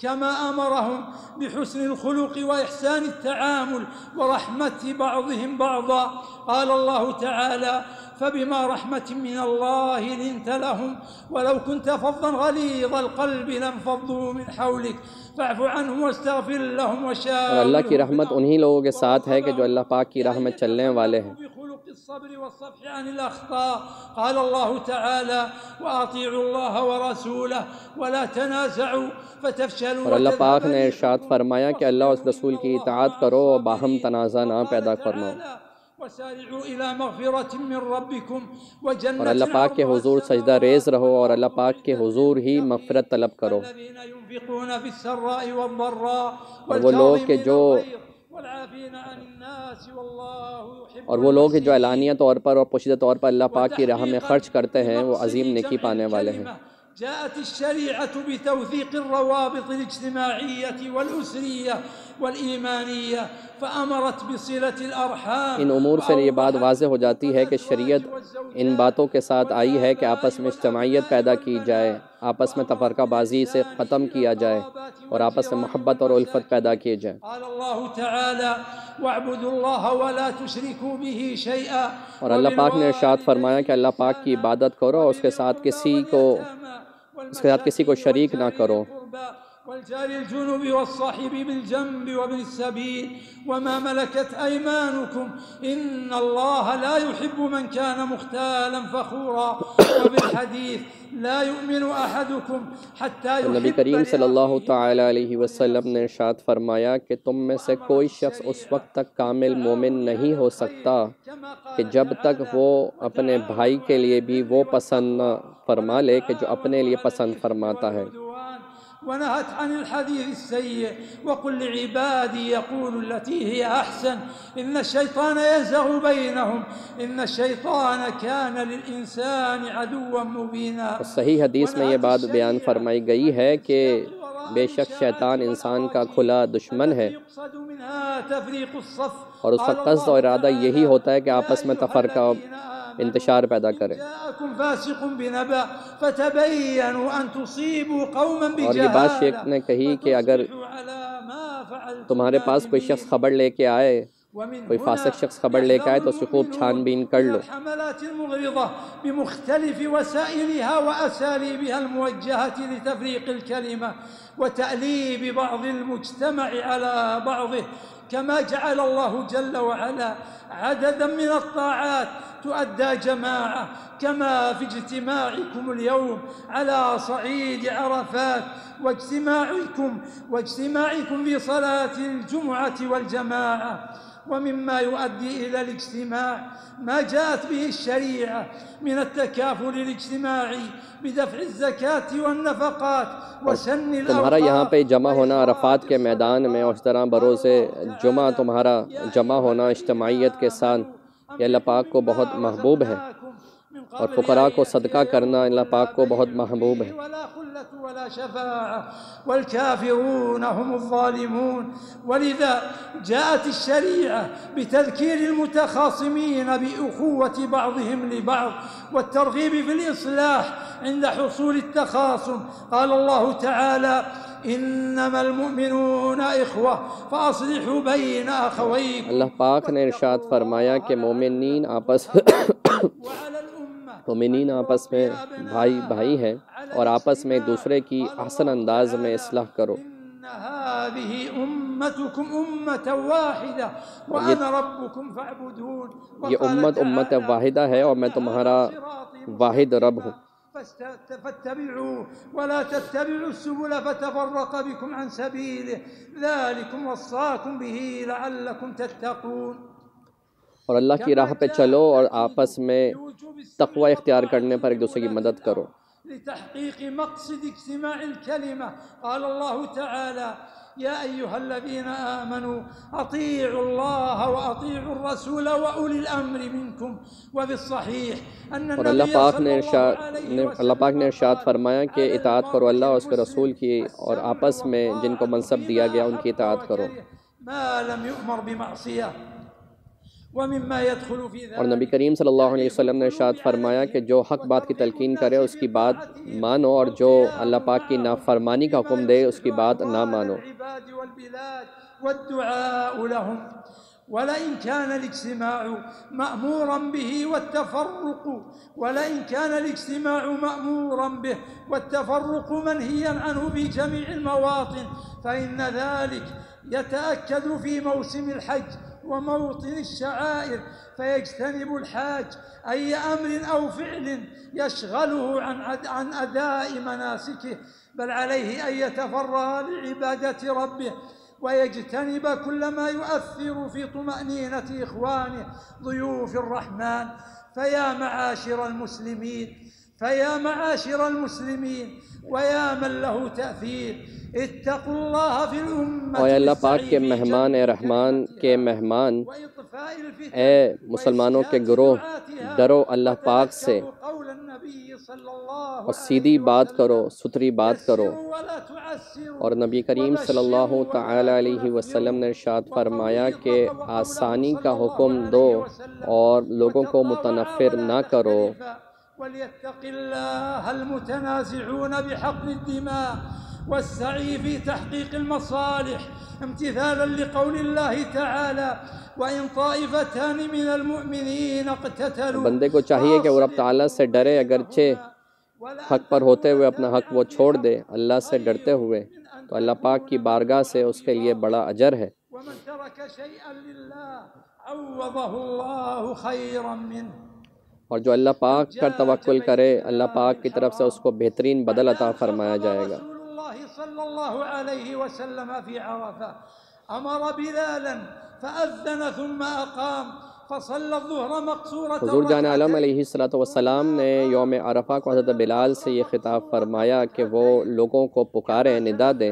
كما امرهم بحسن الخلق واحسان التعامل ورحمه بعضهم بعضا قال الله تعالى فبما رحمه من الله لنت لهم ولو كنت فظا غليظ القلب لانفضوا من حولك فاعف عنهم واستغفر لهم وشاورهم اللہ کی رحمت انہی لوگوں کے ساتھ ہے है कि जो अल्लाह पाक की राह में بالصبر والصفح عن الأخطاء قال الله تعالى وأطيعوا الله ورسوله ولا تنازعوا فتفشلوا और अल्लाह पाक ने इरशाद फरमाया कि अल्लाह उस रसूल की इताअत करो और बाहम तनाज़ा ना पैदा फरमाओ और अल्लाह पाक के हुजूर सजदा रेज रहो और अल्लाह पाक के हुजूर ही मफ़रत तलब करो और वो लोग के जो और वो लोग जो एलानिया तौर पर और पोशीदा तौर पर अल्लाह पाक की राह में खर्च करते हैं वो अजीम नेकी पाने वाले हैं جاءت الشريعة بتوثيق الروابط الاجتماعية والأسرية इन अमूर से ये बात वाज हो जाती है कि शरीय इन बातों के साथ आई है कि आपस में इज्तमाहीत पैदा की जाए आपस में तफरकाबाजी से ख़त्म किया जाए और आपस में मोहब्बत और उल्फत पैदा किए जाए और अल्लाह पाक ने इरशाद फरमाया कि अल्लाह पाक की इबादत करो और उसके साथ किसी को उसके साथ किसी को शरीक ना करो والجار الجنوب والصاحب بالجنب وابن السبيل وما ملكت أيمانكم إن الله لا يحب من كان مختالا فخورا وبالحديث لا يؤمن أحدكم حتى يحب نبی کریم صلی اللہ تعالی عليه وسلم نے ارشاد فرمایا کہ تم میں سے کوئی شخص اس وقت تک کامل مومن نہیں ہو سکتا کہ جب تک وہ اپنے بھائی کے لیے بھی وہ پسند نہ فرما لے کہ جو اپنے لیے پسند فرماتا ہے ونهت عن الحديث السيء وقل لعبادي يقولوا التي هي احسن ان الشيطان يزغ بينهم ان الشيطان كان للانسان عدوا مبينا میں یہ بات بیان فرمائی گئی ہے کہ بے شک شیطان انسان کا کھلا دشمن ہے اور اس کا قصد اور ارادہ یہی ہوتا ہے کہ آپس میں تفرقہ इंतशार पैदा करें और ये बात शेख ने कही कि अगर तुम्हारे पास कोई शख्स खबर लेके आए कोई फासक शख्स खबर लेकर आए तो उसे खूब छानबीन कर लो كما جعل الله جل وعلا عددا من الطاعات تؤدى جماعة كما في اجتماعكم اليوم على صعيد عرفات واجتماعكم واجتماعكم في صلاة الجمعة والجماعة ومما يؤدي إلى الاجتماع ما جاءت به الشريعة من التكافل الاجتماعي بدفع الزكاة والنفقات وسن تمہارا یہاں پہ جمع ہونا عرفات کے میدان میں اس طرح بروز جمعہ تمہارا جمع ہونا اجتماعیت کے ساتھ یہ اللہ پاک کو بہت محبوب ہے اور فقراء کو صدقہ کرنا اللہ پاک کو بہت محبوب ہے ولا شفاعة والكافرون هم الظالمون ولذا جاءت الشريعة بتذكير المتخاصمين بأخوة بعضهم لبعض والترغيب في الإصلاح عند حصول التخاصم قال الله تعالى إنما المؤمنون إخوة فأصلحوا بين أخويكم الله پاک نے ارشاد فرمایا کہ مومنین آپس وعلى तो आपस में भाई भाई हैं और आपस में एक दूसरे की आसन अंदाज में इसलाह करो ये, ये उम्मत उम्मत वाहिदा है और मैं तुम्हारा वाहिद रब हूँ और अल्लाह की राह पे चलो और आपस में तकवा इख्तियार करने पर एक दूसरे की मदद करो يا ايها الذين امنوا اطيعوا الله واطيعوا الرسول واولي الامر منكم وبالصحيح صلى الله अल्लाह पाक ने پاک نے ارشاد فرمایا کہ اطاعت फरमाया कि اور करो अल्लाह और کی रसूल की और आपस में जिनको मनसब दिया गया उनकी اطاعت करो ما لم يؤمر بمعصيه اور نبی کریم صلی اللہ علیہ وسلم نے ارشاد فرمایا کہ جو حق بات کی تلقین کرے اس کی بات مانو اور جو اللہ پاک کی نافرمانی کا حکم دے اس کی بات نہ مانو ولئن كان الاجتماع مأمورا به والتفرق ولئن كان الاجتماع مأمورا به والتفرق منهيا عنه في جميع المواطن فإن ذلك يتأكد في موسم الحج وموطن الشعائر فيجتنب الحاج أي أمر أو فعل يشغله عن عن أداء مناسكه بل عليه أن يتفرغ لعبادة ربه ويجتنب كل ما يؤثر في طمأنينة إخوانه ضيوف الرحمن فيا معاشر المسلمين فيا معاشر المسلمين ويا من له تأثير और अल्लाह पाक के मेहमान ए रहमान के मेहमान ए मुसलमानों के ग्रोह डरो अल्लाह पाक से और सीधी बात करो सुथरी बात करो और नबी करीम सल्लल्लाहु अलैहि वसल्लम ने इरशाद फरमाया कि आसानी का हुक्म दो और लोगों को मुतनफ़िर ना करो وليتق الله المتنازعون بحقن الدماء والسعي في تحقيق المصالح امتثالا لقول الله تعالى وان طائفتان من المؤمنين اقتتلوا बंदे को चाहिए कि رب تعالی سے ڈرے اگرچہ حق پر ہوتے ہوئے اپنا حق وہ چھوڑ دے اللہ سے ڈرتے ہوئے تو اللہ پاک کی بارگاہ سے اس کے لیے بڑا اجر ہے ومن ترك شيئا لله عوضه الله خيرا منه और जो अल्लाह पाक कर तवक्ल करे अल्लाह पाक की तरफ से उसको बेहतरीन बदल अता फरमाया जाएगा हजूर जान आलम सलाम ने योम अरफा को हज़रत बिलाल से ये खिताब फरमाया कि वो लोगों को पुकारे निदा दें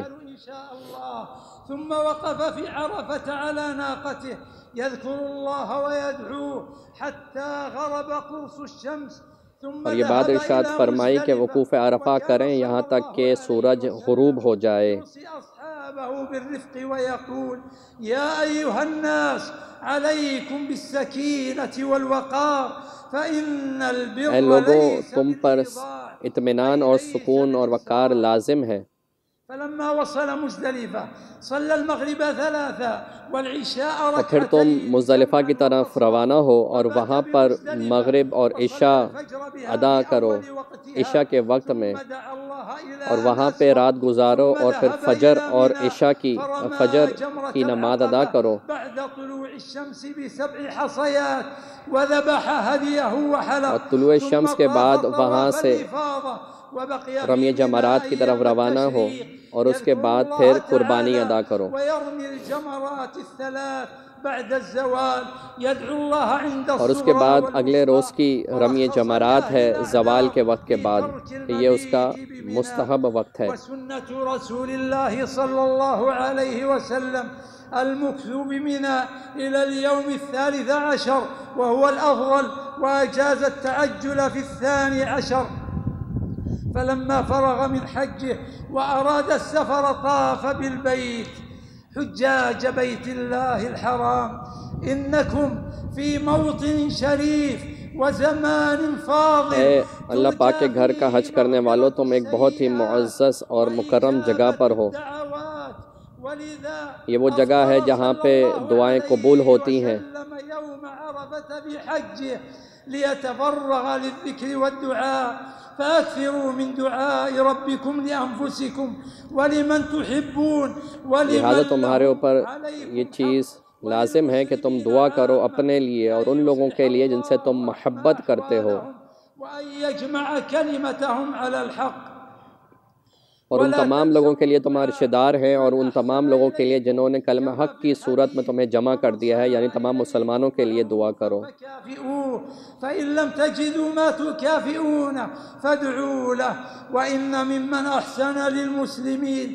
يذكر الله ويدعوه حتى غرب قرص الشمس और ये बात इर्शाद फरमाई के वकूफ़ अरफा करें यहाँ तक के सूरज गुरूब हो जाए लोगो तुम पर इतमान और सुकून और वक़ार लाजिम है फिर तुम मुजलफ़ा की तरफ रवाना हो और वहाँ पर मगरब और इशा अदा करो इशा के वक्त में और वहाँ पे रात गुजारो और फिर फजर और ईशा की फजर की नमाज अदा करो और तुलु शम्स के बाद वहाँ से रमी जमारात की तरफ रवाना हो और उसके बाद फिर कुर्बानी अदा करो और उसके बाद अगले रोज़ की रमी जमारात है जवाल के वक्त के बाद ये उसका मुस्तहब वक्त है المكذوب منا الى اليوم الثالث عشر وهو الافضل واجاز التعجل في الثاني عشر فلما فرغ من حجه وأراد السفر طاف بالبيت حجاج بيت الله الحرام إنكم في موطن شريف ए अल्लाह पाक के घर का हज करने वालों तुम एक बहुत ही मुआज़ और मुकर्रम जगह पर हो ये वो जगह है जहाँ पे दुआएं कबूल होती हैं فأكثروا من دعاء ربكم لأنفسكم ولمن تحبون ولمن तुम्हारे ऊपर ये चीज़ लाजिम है कि तुम दुआ करो अपने लिए और उन लोगों के लिए जिनसे तुम महब्बत करते हो और उन तमाम लोगों के लिए तुम रिश्तेदार हैं और उन तमाम लोगों के लिए जिन्होंने कलम हक की सूरत में तुम्हें जमा कर दिया है यानी तमाम मुसलमानों के लिए أَحْسَنَ لِلْمُسْلِمِينَ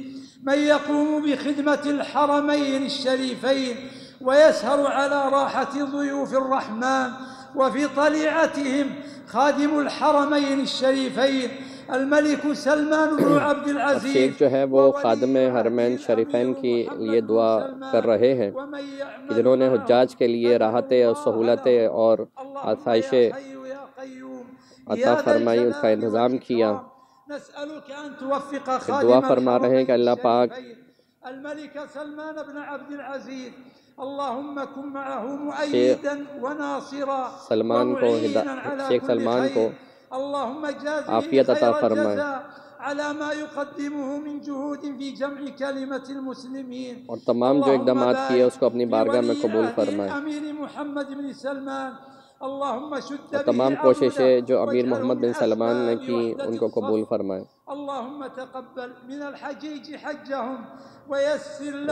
من يقوم بخدمة الحرمين الشريفين ويسهر على راحة ضيوف الرحمن وفي طليعتهم خادم الحرمين الشريفين शेख जो है वो खादम हरमैन शरीफैन की लिए दुआ कर रहे हैं जिन्होंने हजाज के लिए राहतें और सहूलतें और आसाइशें अता फरमाई उनका इंतज़ाम किया दुआ फरमा रहे हैं कि अल्लाह पाक सलमान को शेख सलमान को आफियत अता फरमाए और तमाम जो इकदाम किए उसको अपनी बारगाह में कबूल फरमाए तमाम कोशिशें जो अमीर मोहम्मद बिन सलमान ने की उनको कबूल फरमाए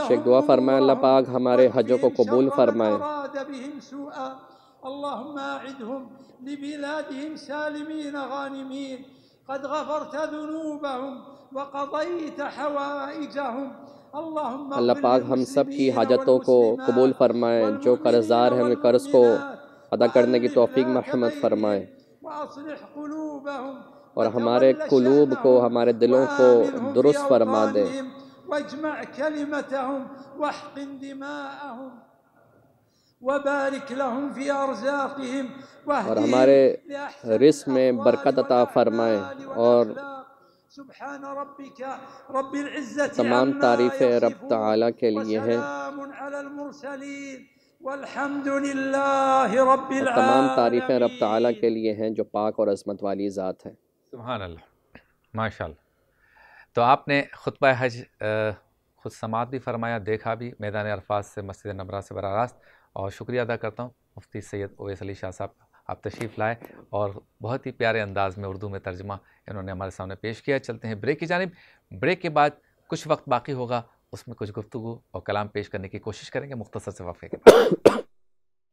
शेख दुआ फरमाए अल्लाह पाक हमारे हजों को कबूल फरमाए اللهم أعدهم لبلادهم سالمين غانمين قد غفرت ذنوبهم وقضيت حوائجهم अल्लाह पाक हम सब की हाजतों को कबूल फरमाए जो कर्जदार हैं हमें कर्ज को अदा करने की तोफ़ी मरहमत फरमाए और हमारे कुलूब को हमारे दिलों को दुरुस्त फरमा दे और हमारे रिस्क में बरकत अता फरमाए और तमाम तारीफ़ रब तला के लिए हैं तमाम तारीफ़ें रब तला के लिए हैं जो पाक और अजमत वाली ज़ात है सुबहान माशा तो आपने खुतब हज खुद समात भी फरमाया देखा भी मैदान अरफात से मस्जिद नबरा से बरा रास्त और शुक्रिया अदा करता हूँ मुफ्ती सैयद ओवैस अली शाह साहब आप तशरीफ़ लाए और बहुत ही प्यारे अंदाज़ में उर्दू में तर्जमा इन्होंने हमारे सामने पेश किया चलते हैं ब्रेक की जानब ब्रेक के बाद कुछ वक्त बाकी होगा उसमें कुछ गुफ्तु और कलाम पेश करने की कोशिश करेंगे मुख्तर से वफ़े के बाद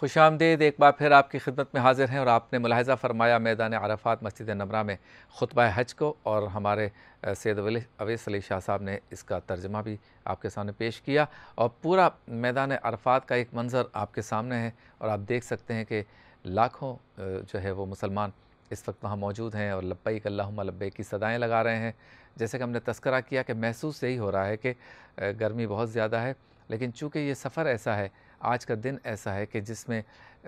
खुश आमदेद एक बार फिर आपकी खिदमत में हाजिर हैं और आपने मुलाहजा फरमाया मैदान अरफात मस्जिद नमरा में खुतबा हज को और हमारे सैद अवेस अली शाह साहब ने इसका तर्जमा भी आपके सामने पेश किया और पूरा मैदान अरफात का एक मंज़र आपके सामने है और आप देख सकते हैं कि लाखों जो है वो मुसलमान इस वक्त वहाँ मौजूद हैं और लब्बैक अल्लाहुम्मा लब्बैक की सदाएँ लगा रहे हैं जैसे कि हमने तस्करा किया कि महसूस यही हो रहा है कि गर्मी बहुत ज़्यादा है लेकिन चूँकि ये सफ़र ऐसा है आज का दिन ऐसा है कि जिसमें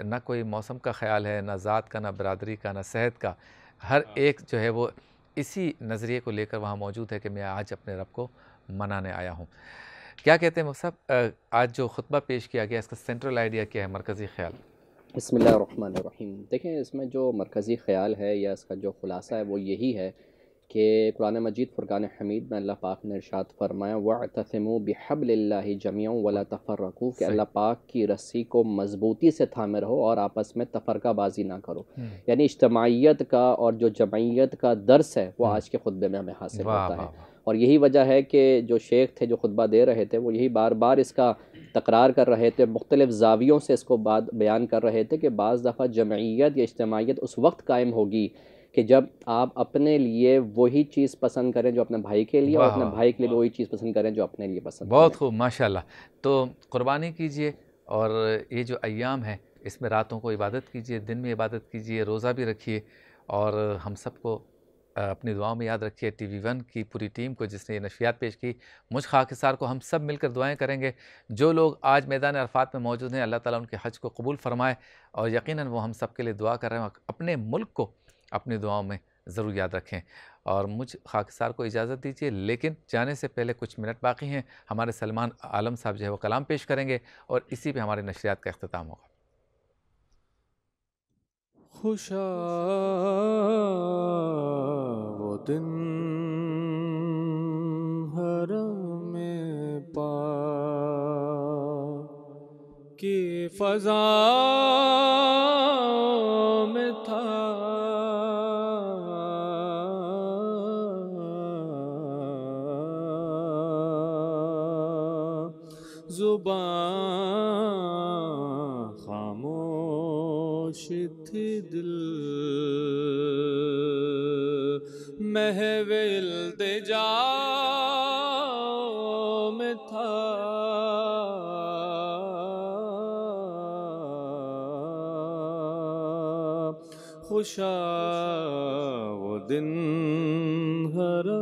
ना कोई मौसम का ख्याल है ना ज़ात का ना बरदरी का ना सेहत का हर हाँ। एक जो है वो इसी नज़रिए को लेकर वहाँ मौजूद है कि मैं आज अपने रब को मनाने आया हूँ क्या कहते हैं साहब आज जो खुतबा पेश किया गया इसका सेंट्रल आइडिया क्या है मरकज़ी ख्याल बसमिल देखें इसमें जो मरकज़ी ख्याल है या इसका जो खुलासा है वो यही है कि कुरान मजीद फ़ुरान हमीद में अल्लाह पाक ने इरशाद फरमाया व तसमु बेहबल जमियों वला तफरकू कि अल्लाह पाक की रस्सी को मजबूती से थामे रहो और आपस में तफरकाबाजी ना करो हम्म। यानी इज्तमाइत का और जो जमैत का दर्स है वो हम्म। आज के खुतबे में हमें हासिल होता है और यही वजह है कि जो शेख थे जो खुतबा दे रहे थे वो यही बार बार इसका तकरार कर रहे थे मुख्तलिफ़ जावियों से इसको बात बयान कर रहे थे कि बज़ दफ़ा जमैत या इज्तमाहीत उस वक्त कायम होगी कि जब आप अपने लिए वही चीज़ पसंद करें जो अपने भाई के लिए और अपने भाई के लिए वही चीज़ पसंद करें जो अपने लिए पसंद बहुत खूब माशाल्लाह तो कुर्बानी कीजिए और ये जो अयाम है इसमें रातों को इबादत कीजिए दिन में इबादत कीजिए रोज़ा भी रखिए और हम सबको अपनी दुआओं में याद रखिए टी वी वन की पूरी टीम को जिसने ये नशियात पेश की मुझ खाकिसार को हम सब मिलकर दुआएं करेंगे जो लोग आज मैदान अरफात में मौजूद हैं अल्लाह ताला उनके हज को कबूल फरमाए और यकीनन वो हम सब के लिए दुआ कर रहे हैं अपने मुल्क को अपनी दुआओं में ज़रूर याद रखें और मुझ खाकसार को इजाज़त दीजिए लेकिन जाने से पहले कुछ मिनट बाकी हैं हमारे सलमान आलम साहब जो है वो कलाम पेश करेंगे और इसी पे हमारे नशरियात का अख्ताम होगा खुशा वो दिन हरम में पा की फजा दिन हरा